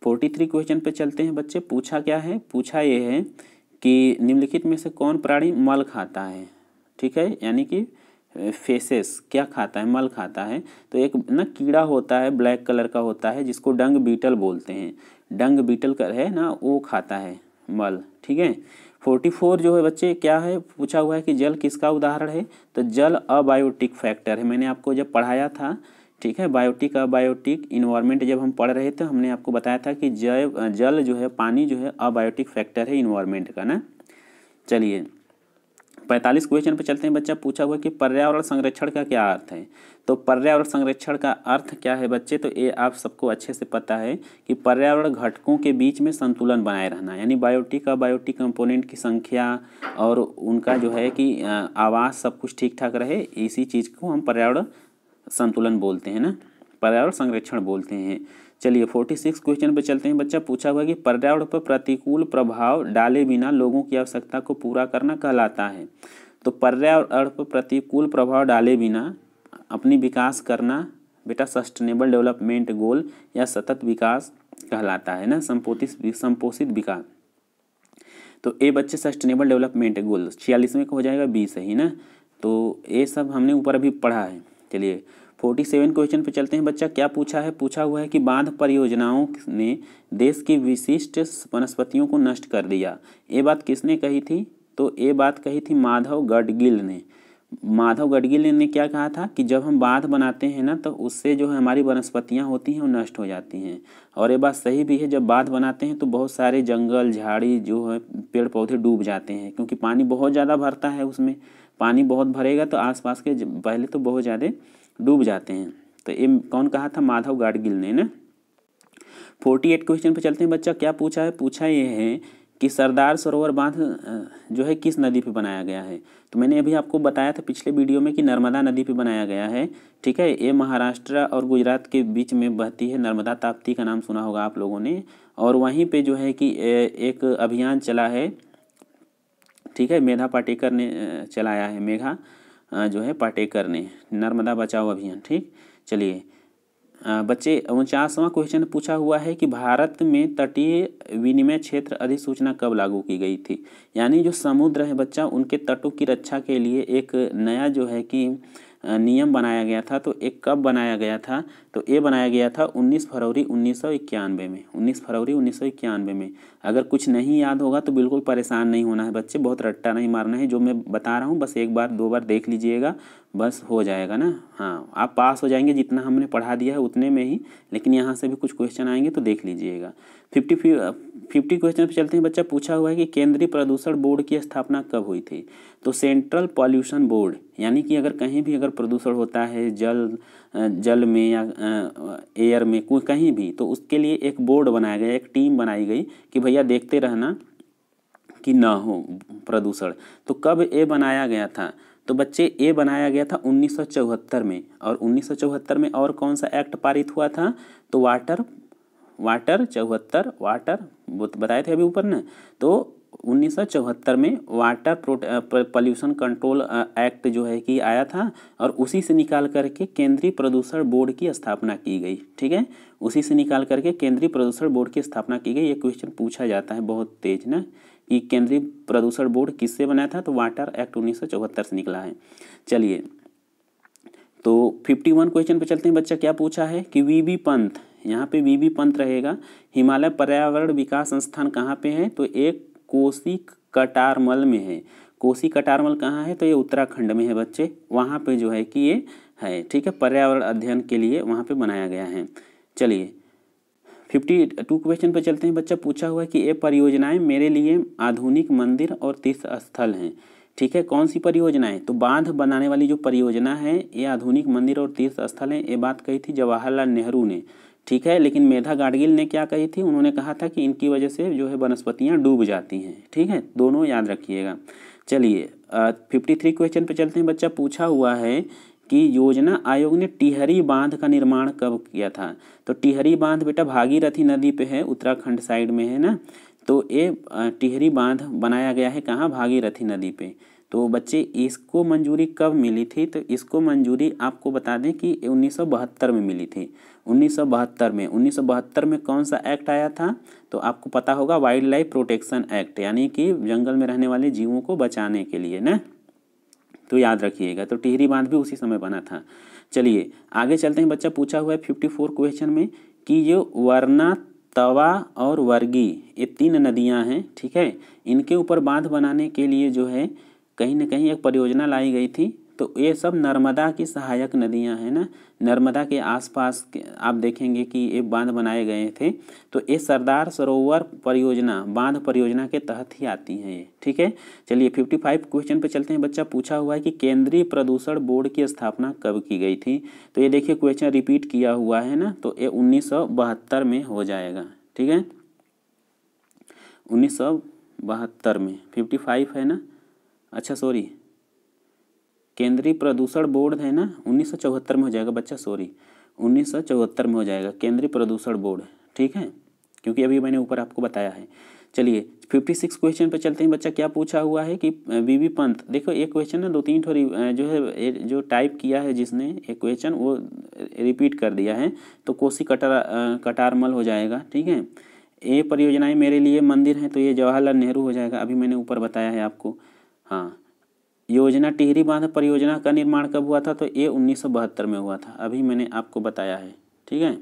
फोर्टी थ्री क्वेश्चन पे चलते हैं बच्चे पूछा क्या है पूछा ये है कि निम्नलिखित में से कौन प्राणी मल खाता है ठीक है यानी कि फेसेस क्या खाता है मल खाता है तो एक ना कीड़ा होता है ब्लैक कलर का होता है जिसको डंग बीटल बोलते हैं डंग बीटल कर है ना वो खाता है मल ठीक है फोर्टी फोर जो है बच्चे क्या है पूछा हुआ है कि जल किसका उदाहरण है तो जल अबायोटिक फैक्टर है मैंने आपको जब पढ़ाया था ठीक है बायोटिक अबायोटिक इन्वायरमेंट जब हम पढ़ रहे थे हमने आपको बताया था कि जय जल जो है पानी जो है अबायोटिक फैक्टर है इन्वायरमेंट का ना चलिए पैंतालीस क्वेश्चन पर चलते हैं बच्चा पूछा हुआ कि पर्यावरण संरक्षण का क्या अर्थ है तो पर्यावरण संरक्षण का अर्थ क्या है बच्चे तो ये आप सबको अच्छे से पता है कि पर्यावरण घटकों के बीच में संतुलन बनाए रहना यानी बायोटिक और बायोटिक कंपोनेंट की संख्या और उनका जो है कि आवास सब कुछ ठीक ठाक रहे इसी चीज़ को हम पर्यावरण संतुलन बोलते हैं ना पर्यावरण संरक्षण बोलते हैं चलिए फोर्टी सिक्स क्वेश्चन पर चलते हैं बच्चा पूछा हुआ कि पर्यावरण पर प्रतिकूल प्रभाव डाले बिना लोगों की आवश्यकता को पूरा करना कहलाता है तो पर्यावरण पर प्रतिकूल प्रभाव डाले बिना अपनी विकास करना बेटा सस्टेनेबल डेवलपमेंट गोल या सतत विकास कहलाता है ना संपोषित संपोषित विकास तो ए बच्चे सस्टेनेबल डेवलपमेंट गोल छियालीसवें का हो जाएगा बी सही ना तो ये सब हमने ऊपर अभी पढ़ा है चलिए फोर्टी सेवन क्वेश्चन पे चलते हैं बच्चा क्या पूछा है पूछा हुआ है कि बांध परियोजनाओं ने देश की विशिष्ट वनस्पतियों को नष्ट कर दिया ये बात किसने कही थी तो ये बात कही थी माधव गडगिल ने माधव गडगिल ने क्या कहा था कि जब हम बांध बनाते हैं ना तो उससे जो है हमारी वनस्पतियाँ होती हैं वो नष्ट हो जाती हैं और ये बात सही भी है जब बांध बनाते हैं तो बहुत सारे जंगल झाड़ी जो है पेड़ पौधे डूब जाते हैं क्योंकि पानी बहुत ज़्यादा भरता है उसमें पानी बहुत भरेगा तो आसपास के पहले तो बहुत ज़्यादा डूब जाते हैं तो ये कौन कहा था माधव गाडगिल ने ना फोर्टी एट क्वेश्चन पे चलते हैं बच्चा क्या पूछा है पूछा ये है कि सरदार सरोवर बांध जो है किस नदी पे बनाया गया है तो मैंने अभी आपको बताया था पिछले वीडियो में कि नर्मदा नदी पे बनाया गया है ठीक है ये महाराष्ट्र और गुजरात के बीच में बहती है नर्मदा ताप्ती का नाम सुना होगा आप लोगों ने और वहीं पे जो है कि एक अभियान चला है ठीक है मेधा पाटेकर ने चलाया है मेघा जो है पाटे करने नर्मदा बचाओ अभियान ठीक चलिए बच्चे उनचासवां क्वेश्चन पूछा हुआ है कि भारत में तटीय विनिमय क्षेत्र अधिसूचना कब लागू की गई थी यानी जो समुद्र है बच्चा उनके तटों की रक्षा के लिए एक नया जो है कि नियम बनाया गया था तो एक कब बनाया गया था तो ए बनाया गया था 19 फरवरी उन्नीस में 19 फरवरी उन्नीस में अगर कुछ नहीं याद होगा तो बिल्कुल परेशान नहीं होना है बच्चे बहुत रट्टा नहीं मारना है जो मैं बता रहा हूँ बस एक बार दो बार देख लीजिएगा बस हो जाएगा ना हाँ आप पास हो जाएंगे जितना हमने पढ़ा दिया है उतने में ही लेकिन यहाँ से भी कुछ क्वेश्चन आएंगे तो देख लीजिएगा फिफ्टी फिफ्टी क्वेश्चन पर चलते हैं बच्चा पूछा हुआ है कि केंद्रीय प्रदूषण बोर्ड की स्थापना कब हुई थी तो सेंट्रल पॉल्यूशन बोर्ड यानी कि अगर कहीं भी अगर प्रदूषण होता है जल जल में या एयर में कोई कहीं भी तो उसके लिए एक बोर्ड बनाया गया एक टीम बनाई गई कि भैया देखते रहना कि ना हो प्रदूषण तो कब ये बनाया गया था तो बच्चे ये बनाया गया था 1974 में और 1974 में और कौन सा एक्ट पारित हुआ था तो वाटर वाटर चौहत्तर वाटर तो बताए थे अभी ऊपर ना तो 1974 में वाटर पॉल्यूशन कंट्रोल एक्ट जो है कि आया था और उसी से निकाल करके केंद्रीय प्रदूषण बोर्ड की स्थापना की गई ठीक है उसी से निकाल करके केंद्रीय प्रदूषण बोर्ड की स्थापना की गई ये क्वेश्चन पूछा जाता है बहुत तेज ना कि केंद्रीय प्रदूषण बोर्ड किससे बनाया था तो वाटर एक्ट उन्नीस से निकला है चलिए तो फिफ्टी क्वेश्चन पे चलते हैं बच्चा क्या पूछा है कि वी बी यहाँ पे वी पंथ रहेगा हिमालय पर्यावरण विकास संस्थान कहाँ पे है तो एक कोसी कटारमल में है कोसी कटारमल कहाँ है तो ये उत्तराखंड में है बच्चे वहाँ पे जो है कि ये है ठीक है पर्यावरण अध्ययन के लिए वहाँ पे बनाया गया है चलिए फिफ्टी टू क्वेश्चन पे चलते हैं बच्चा पूछा हुआ है कि ये परियोजनाएं मेरे लिए आधुनिक मंदिर और तीर्थ स्थल हैं ठीक है कौन सी परियोजनाएं तो बांध बनाने वाली जो परियोजना है ये आधुनिक मंदिर और तीर्थ स्थल है ये बात कही थी जवाहरलाल नेहरू ने ठीक है लेकिन मेधा गाडगिल ने क्या कही थी उन्होंने कहा था कि इनकी वजह से जो है वनस्पतियाँ डूब जाती हैं ठीक है दोनों याद रखिएगा चलिए फिफ्टी थ्री क्वेश्चन पे चलते हैं बच्चा पूछा हुआ है कि योजना आयोग ने टिहरी बांध का निर्माण कब किया था तो टिहरी बांध बेटा भागीरथी नदी पे है उत्तराखंड साइड में है ना तो ये टिहरी बांध बनाया गया है कहाँ भागीरथी नदी पे तो बच्चे इसको मंजूरी कब मिली थी तो इसको मंजूरी आपको बता दें कि उन्नीस में मिली थी उन्नीस में उन्नीस में कौन सा एक्ट आया था तो आपको पता होगा वाइल्ड लाइफ प्रोटेक्शन एक्ट यानी कि जंगल में रहने वाले जीवों को बचाने के लिए ना तो याद रखिएगा तो टिहरी बांध भी उसी समय बना था चलिए आगे चलते हैं बच्चा पूछा हुआ है फिफ्टी फोर क्वेश्चन में कि ये वरना तवा और वर्गी ये तीन नदियां हैं ठीक है इनके ऊपर बांध बनाने के लिए जो है कहीं ना कहीं एक परियोजना लाई गई थी तो ये सब नर्मदा की सहायक नदियां हैं ना नर्मदा के आसपास के आप देखेंगे कि ये बांध बनाए गए थे तो ये सरदार सरोवर परियोजना बांध परियोजना के तहत ही आती हैं ये ठीक है चलिए फिफ्टी फाइव क्वेश्चन पे चलते हैं बच्चा पूछा हुआ है कि केंद्रीय प्रदूषण बोर्ड की स्थापना कब की गई थी तो ये देखिए क्वेश्चन रिपीट किया हुआ है ना तो ये उन्नीस में हो जाएगा ठीक है उन्नीस में फिफ्टी फाइव है ना अच्छा सॉरी केंद्रीय प्रदूषण बोर्ड है ना उन्नीस में हो जाएगा बच्चा सॉरी उन्नीस में हो जाएगा केंद्रीय प्रदूषण बोर्ड ठीक है क्योंकि अभी मैंने ऊपर आपको बताया है चलिए फिफ्टी सिक्स क्वेश्चन पर चलते हैं बच्चा क्या पूछा हुआ है कि वी पंत देखो एक क्वेश्चन ना दो तीन ठोरी जो है जो टाइप किया है जिसने एक क्वेश्चन वो रिपीट कर दिया है तो कोसी कटार कटारमल हो जाएगा ठीक है ये परियोजनाएं मेरे लिए मंदिर हैं तो ये जवाहरलाल नेहरू हो जाएगा अभी मैंने ऊपर बताया है आपको हाँ योजना टिहरी बांध परियोजना का निर्माण कब हुआ था तो ये उन्नीस में हुआ था अभी मैंने आपको बताया है ठीक है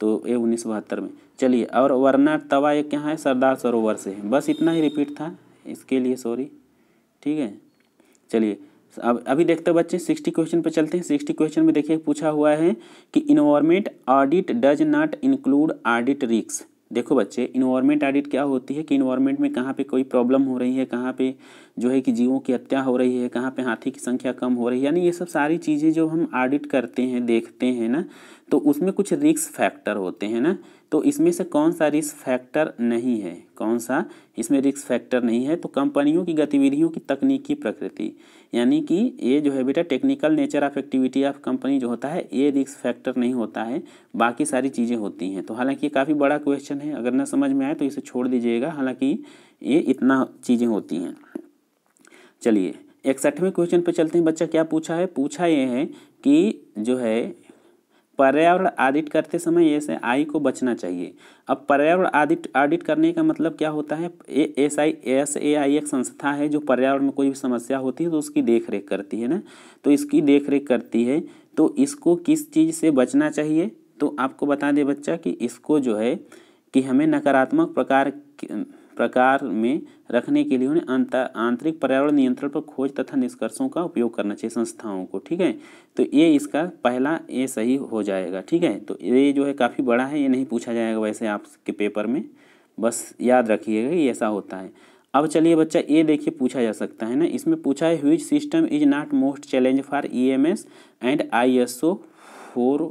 तो ये उन्नीस में चलिए और वरना तवा एक यहाँ है सरदार सरोवर से है बस इतना ही रिपीट था इसके लिए सॉरी ठीक है चलिए अब अभी देखते बच्चे सिक्सटी क्वेश्चन पर चलते हैं सिक्सटी क्वेश्चन में देखिए पूछा हुआ है कि environment audit does not include audit risks देखो बच्चे इन्वायरमेंट ऑडिट क्या होती है कि इन्वायरमेंट में कहाँ पे कोई प्रॉब्लम हो रही है कहाँ पे जो है कि जीवों की हत्या हो रही है कहाँ पे हाथी की संख्या कम हो रही है यानी ये सब सारी चीज़ें जो हम ऑडिट करते हैं देखते हैं ना तो उसमें कुछ रिक्स फैक्टर होते हैं ना तो इसमें से कौन सा रिस्क फैक्टर नहीं है कौन सा इसमें रिस्क फैक्टर नहीं है तो कंपनियों की गतिविधियों की तकनीकी प्रकृति यानी कि ये जो है बेटा technical nature of activity of company जो होता है ये रिस्क फैक्टर नहीं होता है बाकी सारी चीज़ें होती हैं तो हालांकि ये काफ़ी बड़ा क्वेश्चन है अगर ना समझ में आए तो इसे छोड़ दीजिएगा हालाँकि ये इतना चीज़ें होती हैं चलिए इकसठवें क्वेश्चन पर चलते हैं बच्चा क्या पूछा है पूछा ये है कि जो है पर्यावरण ऑडिट करते समय एस आई को बचना चाहिए अब पर्यावरण आडिट ऑडिट करने का मतलब क्या होता है एस आई एस ए आई एक संस्था है जो पर्यावरण में कोई भी समस्या होती है तो उसकी देख रेख करती है ना तो इसकी देख रेख करती है तो इसको किस चीज़ से बचना चाहिए तो आपको बता दें बच्चा कि इसको जो है कि हमें नकारात्मक प्रकार प्रकार में रखने के लिए उन्हें आंतरिक पर्यावरण नियंत्रण पर खोज तथा निष्कर्षों का उपयोग करना चाहिए संस्थाओं को ठीक है तो ये इसका पहला ये सही हो जाएगा ठीक है तो ये जो है काफ़ी बड़ा है ये नहीं पूछा जाएगा वैसे आपके पेपर में बस याद रखिएगा ये ऐसा होता है अब चलिए बच्चा ये देखिए पूछा जा सकता है ना इसमें पूछा है हुई system is not most challenge for E M S and I S O four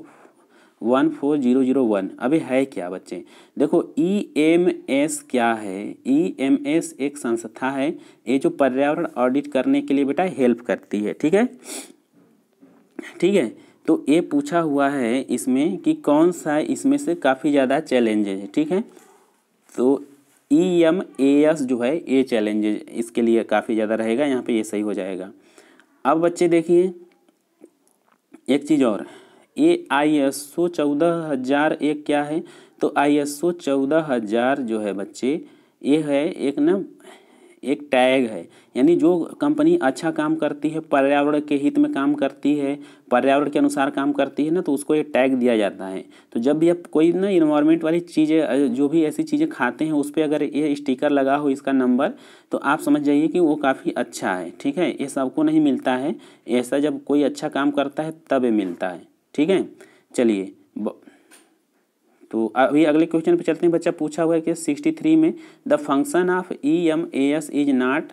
one four zero zero one अभी है क्या बच्चे देखो ई एम एस क्या है ई एम एस एक संस्था है ये जो पर्यावरण ऑडिट करने के लिए बेटा हेल्प करती है ठीक है ठीक है तो ये पूछा हुआ है इसमें कि कौन सा इसमें से काफ़ी ज़्यादा चैलेंजेज है ठीक है तो ई एम ए एस जो है ये चैलेंजेज इसके लिए काफ़ी ज़्यादा रहेगा यहाँ पर ये सही हो जाएगा अब बच्चे देखिए एक चीज़ और ए आई एस सो चौदह हज़ार एक क्या है तो आई एस सो चौदह हज़ार जो है बच्चे ये है एक ना एक टैग है यानी जो कंपनी अच्छा काम करती है पर्यावरण के हित में काम करती है पर्यावरण के अनुसार काम करती है ना तो उसको एक टैग दिया जाता है तो जब भी आप कोई ना इन्वायरमेंट वाली चीज़ें जो भी ऐसी चीज़ें खाते हैं उस पर अगर ये स्टिकर लगा हो इसका नंबर तो आप समझ जाइए कि वो काफ़ी अच्छा है ठीक है ये सबको नहीं मिलता है ऐसा जब कोई अच्छा काम करता है तब ये मिलता है ठीक है चलिए तो अभी अगले क्वेश्चन पे चलते हैं बच्चा पूछा हुआ है कि सिक्सटी थ्री में the function of E M A S is not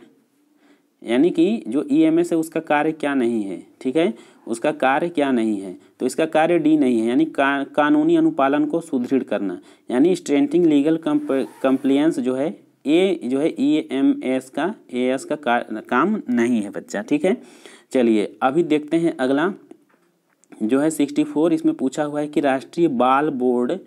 यानी कि जो ई एम एस है उसका कार्य क्या नहीं है ठीक है उसका कार्य क्या नहीं है तो इसका कार्य डी नहीं है यानी का, कानूनी अनुपालन को सुदृढ़ करना यानी स्ट्रेंथिंग लीगल कंप्लियंस जो है ए जो है ई एम एस का ए एस का, का काम नहीं है बच्चा ठीक है चलिए अभी देखते हैं अगला जो है सिक्सटी फोर इसमें पूछा हुआ है कि राष्ट्रीय बाल बोर्ड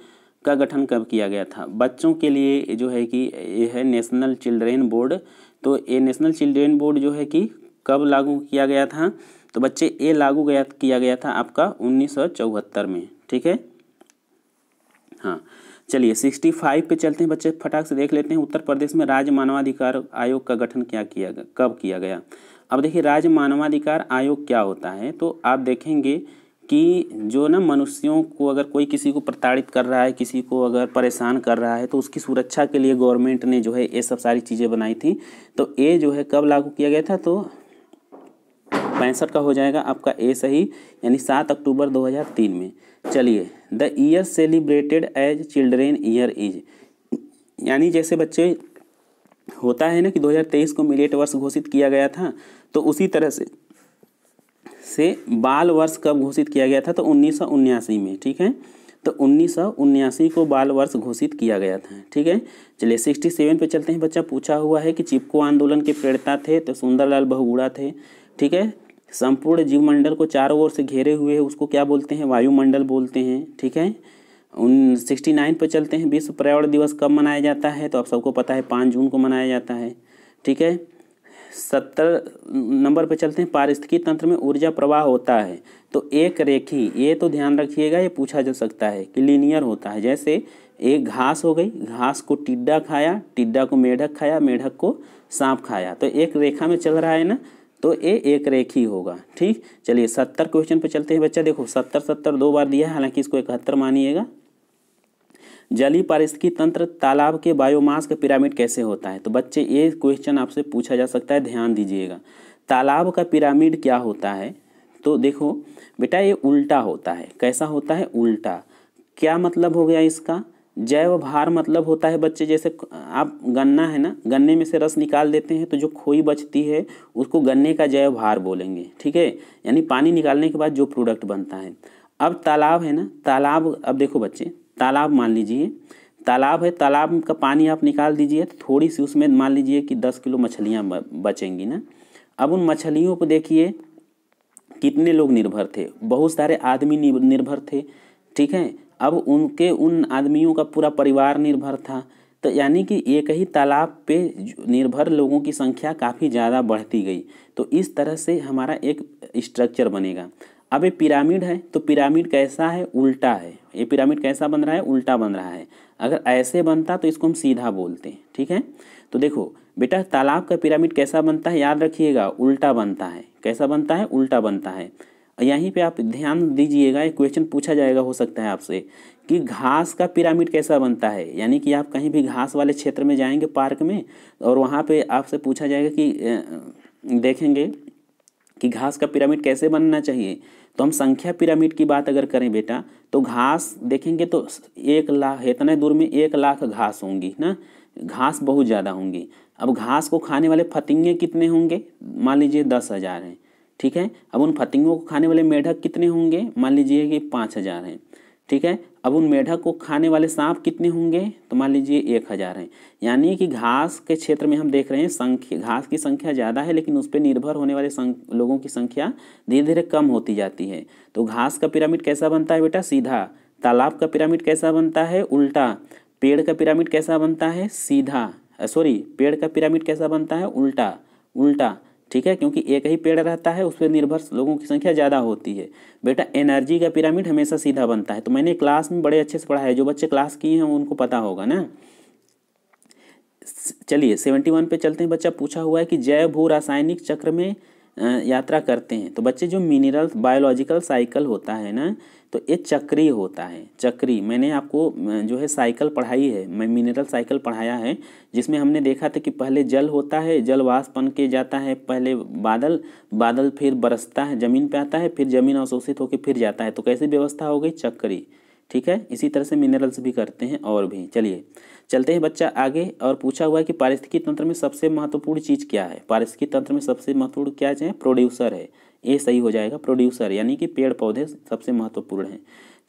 का गठन कब किया गया था बच्चों के लिए जो है कि ये है नेशनल चिल्ड्रेन बोर्ड तो ये नेशनल चिल्ड्रेन बोर्ड जो है कि कब लागू किया गया था तो बच्चे ये लागू गया किया गया था आपका उन्नीस में ठीक है हाँ चलिए सिक्सटी फाइव पे चलते हैं बच्चे फटाक से देख लेते हैं उत्तर प्रदेश में राज्य मानवाधिकार आयोग का गठन क्या किया कब किया गया अब देखिए राज्य मानवाधिकार आयोग क्या होता है तो आप देखेंगे कि जो ना मनुष्यों को अगर कोई किसी को प्रताड़ित कर रहा है किसी को अगर परेशान कर रहा है तो उसकी सुरक्षा के लिए गवर्नमेंट ने जो है ये सब सारी चीज़ें बनाई थी तो ये जो है कब लागू किया गया था तो पैंसठ का हो जाएगा आपका ए सही यानी सात अक्टूबर 2003 में चलिए the year celebrated as children year is यानी जैसे बच्चे होता है ना कि 2023 को मिलेट वर्ष घोषित किया गया था तो उसी तरह से से बाल वर्ष कब घोषित किया गया था तो उन्नीस में ठीक है तो उन्नीस को बाल वर्ष घोषित किया गया था ठीक है चलिए सिक्सटी सेवन पे चलते हैं बच्चा पूछा हुआ है कि चिपको आंदोलन के प्रेरणा थे तो सुंदरलाल बहुगुड़ा थे ठीक है संपूर्ण मंडल को चारों ओर से घेरे हुए है उसको क्या बोलते हैं वायुमंडल बोलते हैं ठीक है उन सिक्सटी नाइन पर चलते हैं विश्व पर्यावरण दिवस कब मनाया जाता है तो आप सबको पता है पाँच जून को मनाया जाता है ठीक है सत्तर नंबर पर चलते हैं पारिस्थितिकी तंत्र में ऊर्जा प्रवाह होता है तो एक रेखी ये तो ध्यान रखिएगा ये पूछा जा सकता है कि लीनियर होता है जैसे एक घास हो गई घास को टिड्डा खाया टिड्डा को मेढक खाया मेढक को सांप खाया तो एक रेखा में चल रहा है ना तो ये एक रेखी होगा ठीक चलिए सत्तर क्वेश्चन पर चलते हैं बच्चा देखो सत्तर सत्तर दो बार दिया है हालांकि इसको इकहत्तर मानिएगा जलीय पारिस्थितिकी तंत्र तालाब के बायोमास का पिरामिड कैसे होता है तो बच्चे ये क्वेश्चन आपसे पूछा जा सकता है ध्यान दीजिएगा तालाब का पिरामिड क्या होता है तो देखो बेटा ये उल्टा होता है कैसा होता है उल्टा क्या मतलब हो गया इसका जैव भार मतलब होता है बच्चे जैसे आप गन्ना है ना गन्ने में से रस निकाल देते हैं तो जो खोई बचती है उसको गन्ने का जैव भार बोलेंगे ठीक है यानी पानी निकालने के बाद जो प्रोडक्ट बनता है अब तालाब है ना तालाब अब देखो बच्चे तालाब मान लीजिए तालाब है तालाब का पानी आप निकाल दीजिए तो थोड़ी सी उसमें मान लीजिए कि दस किलो मछलियाँ बचेंगी ना अब उन मछलियों को देखिए कितने लोग निर्भर थे बहुत सारे आदमी निर्भर थे ठीक है अब उनके उन आदमियों का पूरा परिवार निर्भर था तो यानी कि एक ही तालाब पे निर्भर लोगों की संख्या काफ़ी ज़्यादा बढ़ती गई तो इस तरह से हमारा एक स्ट्रक्चर बनेगा अब ये पिरामिड है तो पिरामिड कैसा है उल्टा है ये पिरामिड कैसा बन रहा है उल्टा बन रहा है अगर ऐसे बनता तो इसको हम सीधा बोलते हैं ठीक है तो देखो बेटा तालाब का पिरामिड कैसा बनता है याद रखिएगा उल्टा बनता है कैसा बनता है उल्टा बनता है यहीं पे आप ध्यान दीजिएगा एक क्वेश्चन पूछा जाएगा हो सकता है आपसे कि घास का पिरामिड कैसा बनता है यानी कि आप कहीं भी घास वाले क्षेत्र में जाएंगे पार्क में और वहाँ पे आपसे पूछा जाएगा कि देखेंगे कि घास का पिरामिड कैसे बनना चाहिए तो हम संख्या पिरामिड की बात अगर करें बेटा तो घास देखेंगे तो एक लाख इतने दूर में एक लाख घास होंगी ना घास बहुत ज़्यादा होंगी अब घास को खाने वाले फतिंगे कितने होंगे मान लीजिए दस हज़ार हैं ठीक है अब उन फतिंगों को खाने वाले मेढक कितने होंगे मान लीजिए कि पाँच हज़ार हैं ठीक है अब उन मेढक को खाने वाले सांप कितने होंगे तो मान लीजिए एक हज़ार हैं यानी कि घास के क्षेत्र में हम देख रहे हैं संख्या घास की संख्या ज़्यादा है लेकिन उस पर निर्भर होने वाले लोगों की संख्या धीरे धीरे कम होती जाती है तो घास का पिरामिड कैसा बनता है बेटा सीधा तालाब का पिरामिड कैसा बनता है उल्टा पेड़ का पिरामिड कैसा बनता है सीधा सॉरी पेड़ का पिरामिड कैसा बनता है उल्टा उल्टा ठीक है क्योंकि एक ही पेड़ रहता है उस पर निर्भर लोगों की संख्या ज़्यादा होती है बेटा एनर्जी का पिरामिड हमेशा सीधा बनता है तो मैंने क्लास में बड़े अच्छे से पढ़ा है जो बच्चे क्लास किए हैं उनको पता होगा ना चलिए सेवेंटी वन पे चलते हैं बच्चा पूछा हुआ है कि जैव भू रासायनिक चक्र में यात्रा करते हैं तो बच्चे जो मिनरल बायोलॉजिकल साइकिल होता है ना तो ये चक्री होता है चक्री मैंने आपको जो है साइकिल पढ़ाई है मैं मिनरल साइकिल पढ़ाया है जिसमें हमने देखा था कि पहले जल होता है जल वास पन के जाता है पहले बादल बादल फिर बरसता है ज़मीन पे आता है फिर ज़मीन अवशोषित होकर फिर जाता है तो कैसी व्यवस्था हो गई चक्री ठीक है इसी तरह से मिनरल्स भी करते हैं और भी चलिए चलते हैं बच्चा आगे और पूछा हुआ है कि पारिस्थितिकी तंत्र में सबसे महत्वपूर्ण चीज़ क्या है पारिस्थितिकी तंत्र में सबसे महत्वपूर्ण क्या है प्रोड्यूसर है ये सही हो जाएगा प्रोड्यूसर यानी कि पेड़ पौधे सबसे महत्वपूर्ण हैं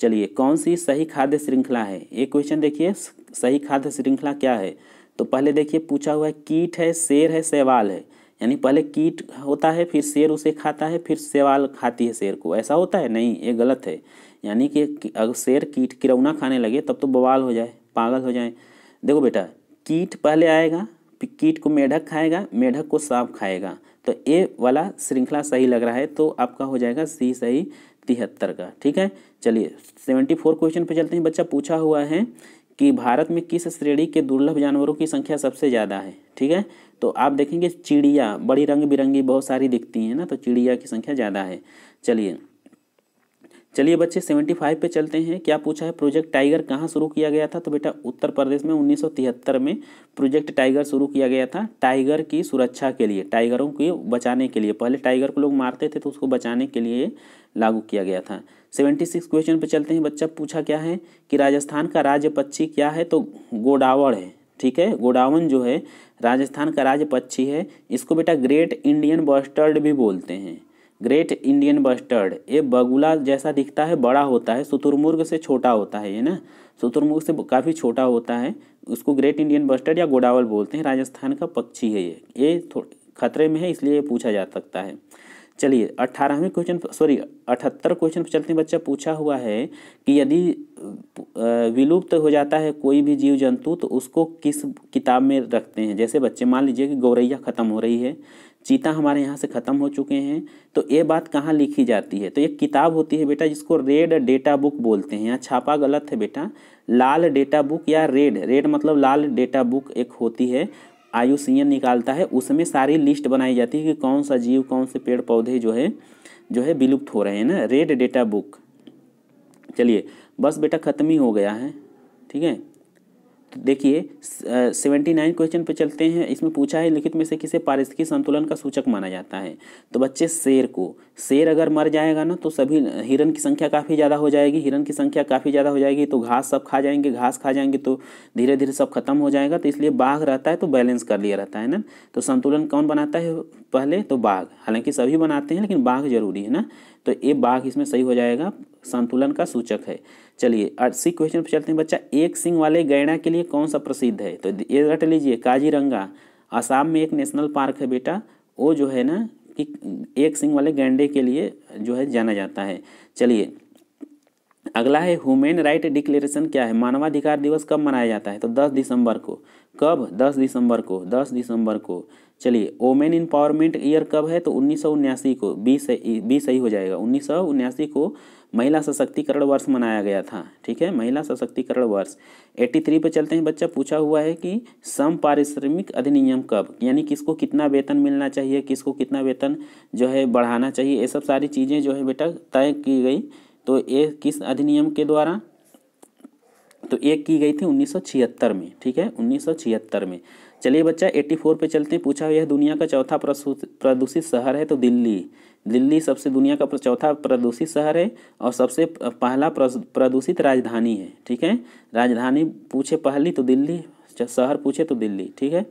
चलिए कौन सी सही खाद्य श्रृंखला है ये क्वेश्चन देखिए सही खाद्य श्रृंखला क्या है तो पहले देखिए पूछा हुआ है कीट है शेर है सेवाल है यानी पहले कीट होता है फिर शेर उसे खाता है फिर सेवाल खाती है शेर को ऐसा होता है नहीं ये गलत है यानी कि अगर शेर कीट किरौना खाने लगे तब तो बवाल हो जाए पागल हो जाए देखो बेटा कीट पहले आएगा फिर कीट को मेढक खाएगा मेढक को सांप खाएगा तो ए वाला श्रृंखला सही लग रहा है तो आपका हो जाएगा सी सही तिहत्तर का ठीक है चलिए सेवेंटी फोर क्वेश्चन पे चलते हैं बच्चा पूछा हुआ है कि भारत में किस श्रेणी के दुर्लभ जानवरों की संख्या सबसे ज़्यादा है ठीक है तो आप देखेंगे चिड़िया बड़ी रंग बिरंगी बहुत सारी दिखती हैं ना तो चिड़िया की संख्या ज़्यादा है चलिए चलिए बच्चे 75 पे चलते हैं क्या पूछा है प्रोजेक्ट टाइगर कहाँ शुरू किया गया था तो बेटा उत्तर प्रदेश में 1973 में प्रोजेक्ट टाइगर शुरू किया गया था टाइगर की सुरक्षा के लिए टाइगरों को बचाने के लिए पहले टाइगर को लोग मारते थे तो उसको बचाने के लिए लागू किया गया था सेवेंटी सिक्स क्वेश्चन पे चलते हैं बच्चा पूछा क्या है कि राजस्थान का राज्य पक्षी क्या है तो गोडावड़ है ठीक है गोडावन जो है राजस्थान का राज्य पक्षी है इसको बेटा ग्रेट इंडियन बस्टर्ड भी बोलते हैं ग्रेट इंडियन बस्टर्ड ये बगुला जैसा दिखता है बड़ा होता है शुतुरमुर्ग से छोटा होता है ये ना शुतुरमुर्ग से काफ़ी छोटा होता है उसको ग्रेट इंडियन बस्टर्ड या गोडावल बोलते हैं राजस्थान का पक्षी है ये ये खतरे में है इसलिए ये पूछा जा सकता है चलिए अठारहवें क्वेश्चन सॉरी अठहत्तर क्वेश्चन पर चलते हैं बच्चा पूछा हुआ है कि यदि विलुप्त हो जाता है कोई भी जीव जंतु तो उसको किस किताब में रखते हैं जैसे बच्चे मान लीजिए कि गौरैया ख़त्म हो रही है चीता हमारे यहाँ से ख़त्म हो चुके हैं तो ये बात कहाँ लिखी जाती है तो एक किताब होती है बेटा जिसको रेड डेटा बुक बोलते हैं यहाँ छापा गलत है बेटा लाल डेटा बुक या रेड रेड मतलब लाल डेटा बुक एक होती है आयुषीयन निकालता है उसमें सारी लिस्ट बनाई जाती है कि कौन सा जीव कौन से पेड़ पौधे जो है जो है विलुप्त हो रहे हैं ना रेड डेटा बुक चलिए बस बेटा ख़त्म ही हो गया है ठीक है देखिए सेवेंटी नाइन क्वेश्चन पर चलते हैं इसमें पूछा है लिखित में से किसे पारिस्थितिकी संतुलन का सूचक माना जाता है तो बच्चे शेर को शेर अगर मर जाएगा ना तो सभी हिरन की संख्या काफ़ी ज़्यादा हो जाएगी हिरन की संख्या काफ़ी ज़्यादा हो जाएगी तो घास सब खा जाएंगे घास खा जाएंगे तो धीरे धीरे सब खत्म हो जाएगा तो इसलिए बाघ रहता है तो बैलेंस कर लिया रहता है ना तो संतुलन कौन बनाता है पहले तो बाघ हालांकि सभी बनाते हैं लेकिन बाघ जरूरी है ना तो ये बाघ इसमें सही हो जाएगा संतुलन का सूचक है चलिए अस्सी क्वेश्चन पर चलते हैं बच्चा एक सिंह वाले गैंडा के लिए कौन सा प्रसिद्ध है तो ये रट लीजिए काजीरंगा आसाम में एक नेशनल पार्क है बेटा वो जो है ना कि एक सिंह वाले गैंडे के लिए जो है जाना जाता है चलिए अगला है ह्यूमन राइट डिक्लेरेशन क्या है मानवाधिकार दिवस कब मनाया जाता है तो 10 दिसंबर को कब 10 दिसंबर को 10 दिसंबर को चलिए ओमेन इम्पावरमेंट ईयर कब है तो उन्नीस को बी सही बी सही हो जाएगा उन्नीस को महिला सशक्तिकरण वर्ष मनाया गया था ठीक है महिला सशक्तिकरण वर्ष 83 पे चलते हैं बच्चा पूछा हुआ है कि सम पारिश्रमिक अधिनियम कब यानी किसको कितना वेतन मिलना चाहिए किसको कितना वेतन जो है बढ़ाना चाहिए ये सब सारी चीज़ें जो है बेटा तय की गई तो ये किस अधिनियम के द्वारा तो एक की गई थी उन्नीस में ठीक है उन्नीस में चलिए बच्चा 84 पे चलते हैं पूछा हुआ है दुनिया का चौथा प्रदूषित शहर है तो दिल्ली दिल्ली सबसे दुनिया का चौथा प्रदूषित शहर है और सबसे पहला प्रदूषित राजधानी है ठीक है राजधानी पूछे पहली तो दिल्ली शहर पूछे तो दिल्ली ठीक है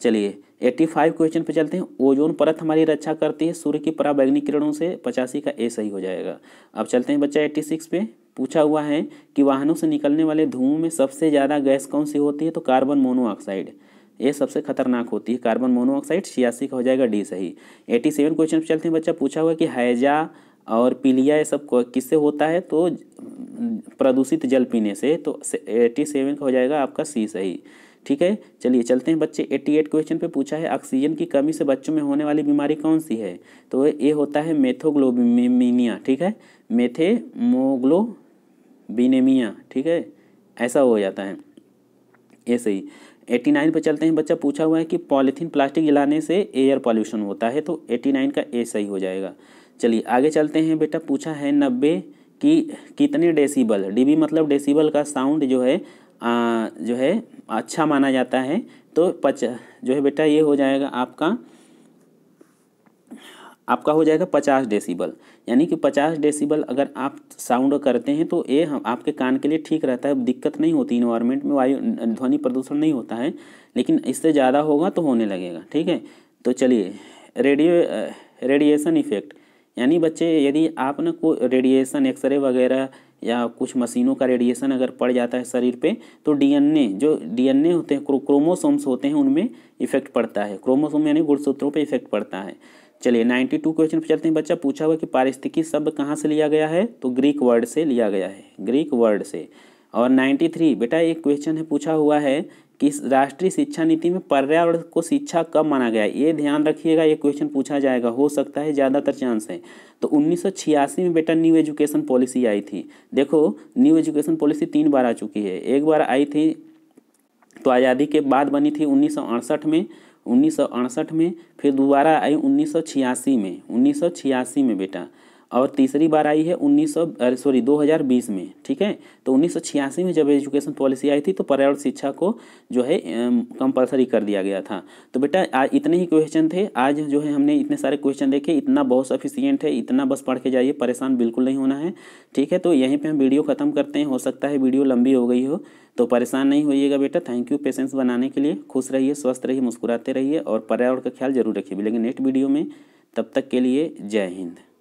चलिए एट्टी फाइव क्वेश्चन पे चलते हैं ओजोन परत हमारी रक्षा करती है सूर्य की पराबैग्नि किरणों से पचासी का ए सही हो जाएगा अब चलते हैं बच्चा एट्टी सिक्स पे पूछा हुआ है कि वाहनों से निकलने वाले धुओं में सबसे ज़्यादा गैस कौन सी होती है तो कार्बन मोनोऑक्साइड ये सबसे खतरनाक होती है कार्बन मोनोऑक्साइड छियासी का हो जाएगा डी सही एटी सेवन क्वेश्चन पर चलते हैं बच्चा पूछा हुआ कि हैजा और पीलिया ये सब किससे होता है तो प्रदूषित जल पीने से तो एटी सेवन का हो जाएगा आपका सी सही ठीक है चलिए चलते हैं बच्चे एट्टी एट क्वेश्चन पे पूछा है ऑक्सीजन की कमी से बच्चों में होने वाली बीमारी कौन सी है तो ये होता है मेथोग्लोबिनेमिया ठीक है मेथेमोग्लोबिनेमिया ठीक है ऐसा हो जाता है ऐसे ही एटी नाइन पर चलते हैं बच्चा पूछा हुआ है कि पॉलीथीन प्लास्टिक जलाने से एयर पॉल्यूशन होता है तो एटी नाइन का ए सही हो जाएगा चलिए आगे चलते हैं बेटा पूछा है नब्बे कि कितने डेसीबल डीबी मतलब डेसीबल का साउंड जो है आ, जो है अच्छा माना जाता है तो पच जो है बेटा ये हो जाएगा आपका आपका हो जाएगा पचास डेसीबल यानी कि पचास डेसीबल अगर आप साउंड करते हैं तो ये हम आपके कान के लिए ठीक रहता है दिक्कत नहीं होती इन्वायरमेंट में वायु ध्वनि प्रदूषण नहीं होता है लेकिन इससे ज़्यादा होगा तो होने लगेगा ठीक है तो चलिए रेडियो रेडिएशन इफेक्ट यानी बच्चे यदि आप ना को रेडिएशन एक्सरे वगैरह या कुछ मशीनों का रेडिएशन अगर पड़ जाता है शरीर पे तो डीएनए जो डीएनए होते हैं क्रोमोसोम्स होते हैं उनमें इफेक्ट पड़ता है क्रोमोसोम यानी गुणसूत्रों पे इफेक्ट पड़ता है चलिए नाइन्टी टू क्वेश्चन पर चलते हैं बच्चा पूछा हुआ कि पारिस्थितिकी शब्द कहाँ से लिया गया है तो ग्रीक वर्ड से लिया गया है ग्रीक वर्ड से और नाइन्टी थ्री बेटा एक क्वेश्चन है पूछा हुआ है कि राष्ट्रीय शिक्षा नीति में पर्यावरण को शिक्षा कब माना गया ये ध्यान रखिएगा ये क्वेश्चन पूछा जाएगा हो सकता है ज़्यादातर चांस है तो उन्नीस में बेटा न्यू एजुकेशन पॉलिसी आई थी देखो न्यू एजुकेशन पॉलिसी तीन बार आ चुकी है एक बार आई थी तो आज़ादी के बाद बनी थी उन्नीस में उन्नीस में फिर दोबारा आई उन्नीस में उन्नीस में बेटा और तीसरी बार आई है उन्नीस सौ सॉरी दो हज़ार बीस में ठीक है तो उन्नीस सौ छियासी में जब एजुकेशन पॉलिसी आई थी तो पर्यावरण शिक्षा को जो है कंपलसरी कर दिया गया था तो बेटा आज इतने ही क्वेश्चन थे आज जो है हमने इतने सारे क्वेश्चन देखे इतना बहुत सफिशियंट है इतना बस पढ़ के जाइए परेशान बिल्कुल नहीं होना है ठीक है तो यहीं पर हम वीडियो ख़त्म करते हैं हो सकता है वीडियो लंबी हो गई हो तो परेशान नहीं होइएगा बेटा थैंक यू पेशेंस बनाने के लिए खुश रहिए स्वस्थ रहिए मुस्कुराते रहिए और पर्यावरण का ख्याल जरूर रखिए मिलेंगे नेक्स्ट वीडियो में तब तक के लिए जय हिंद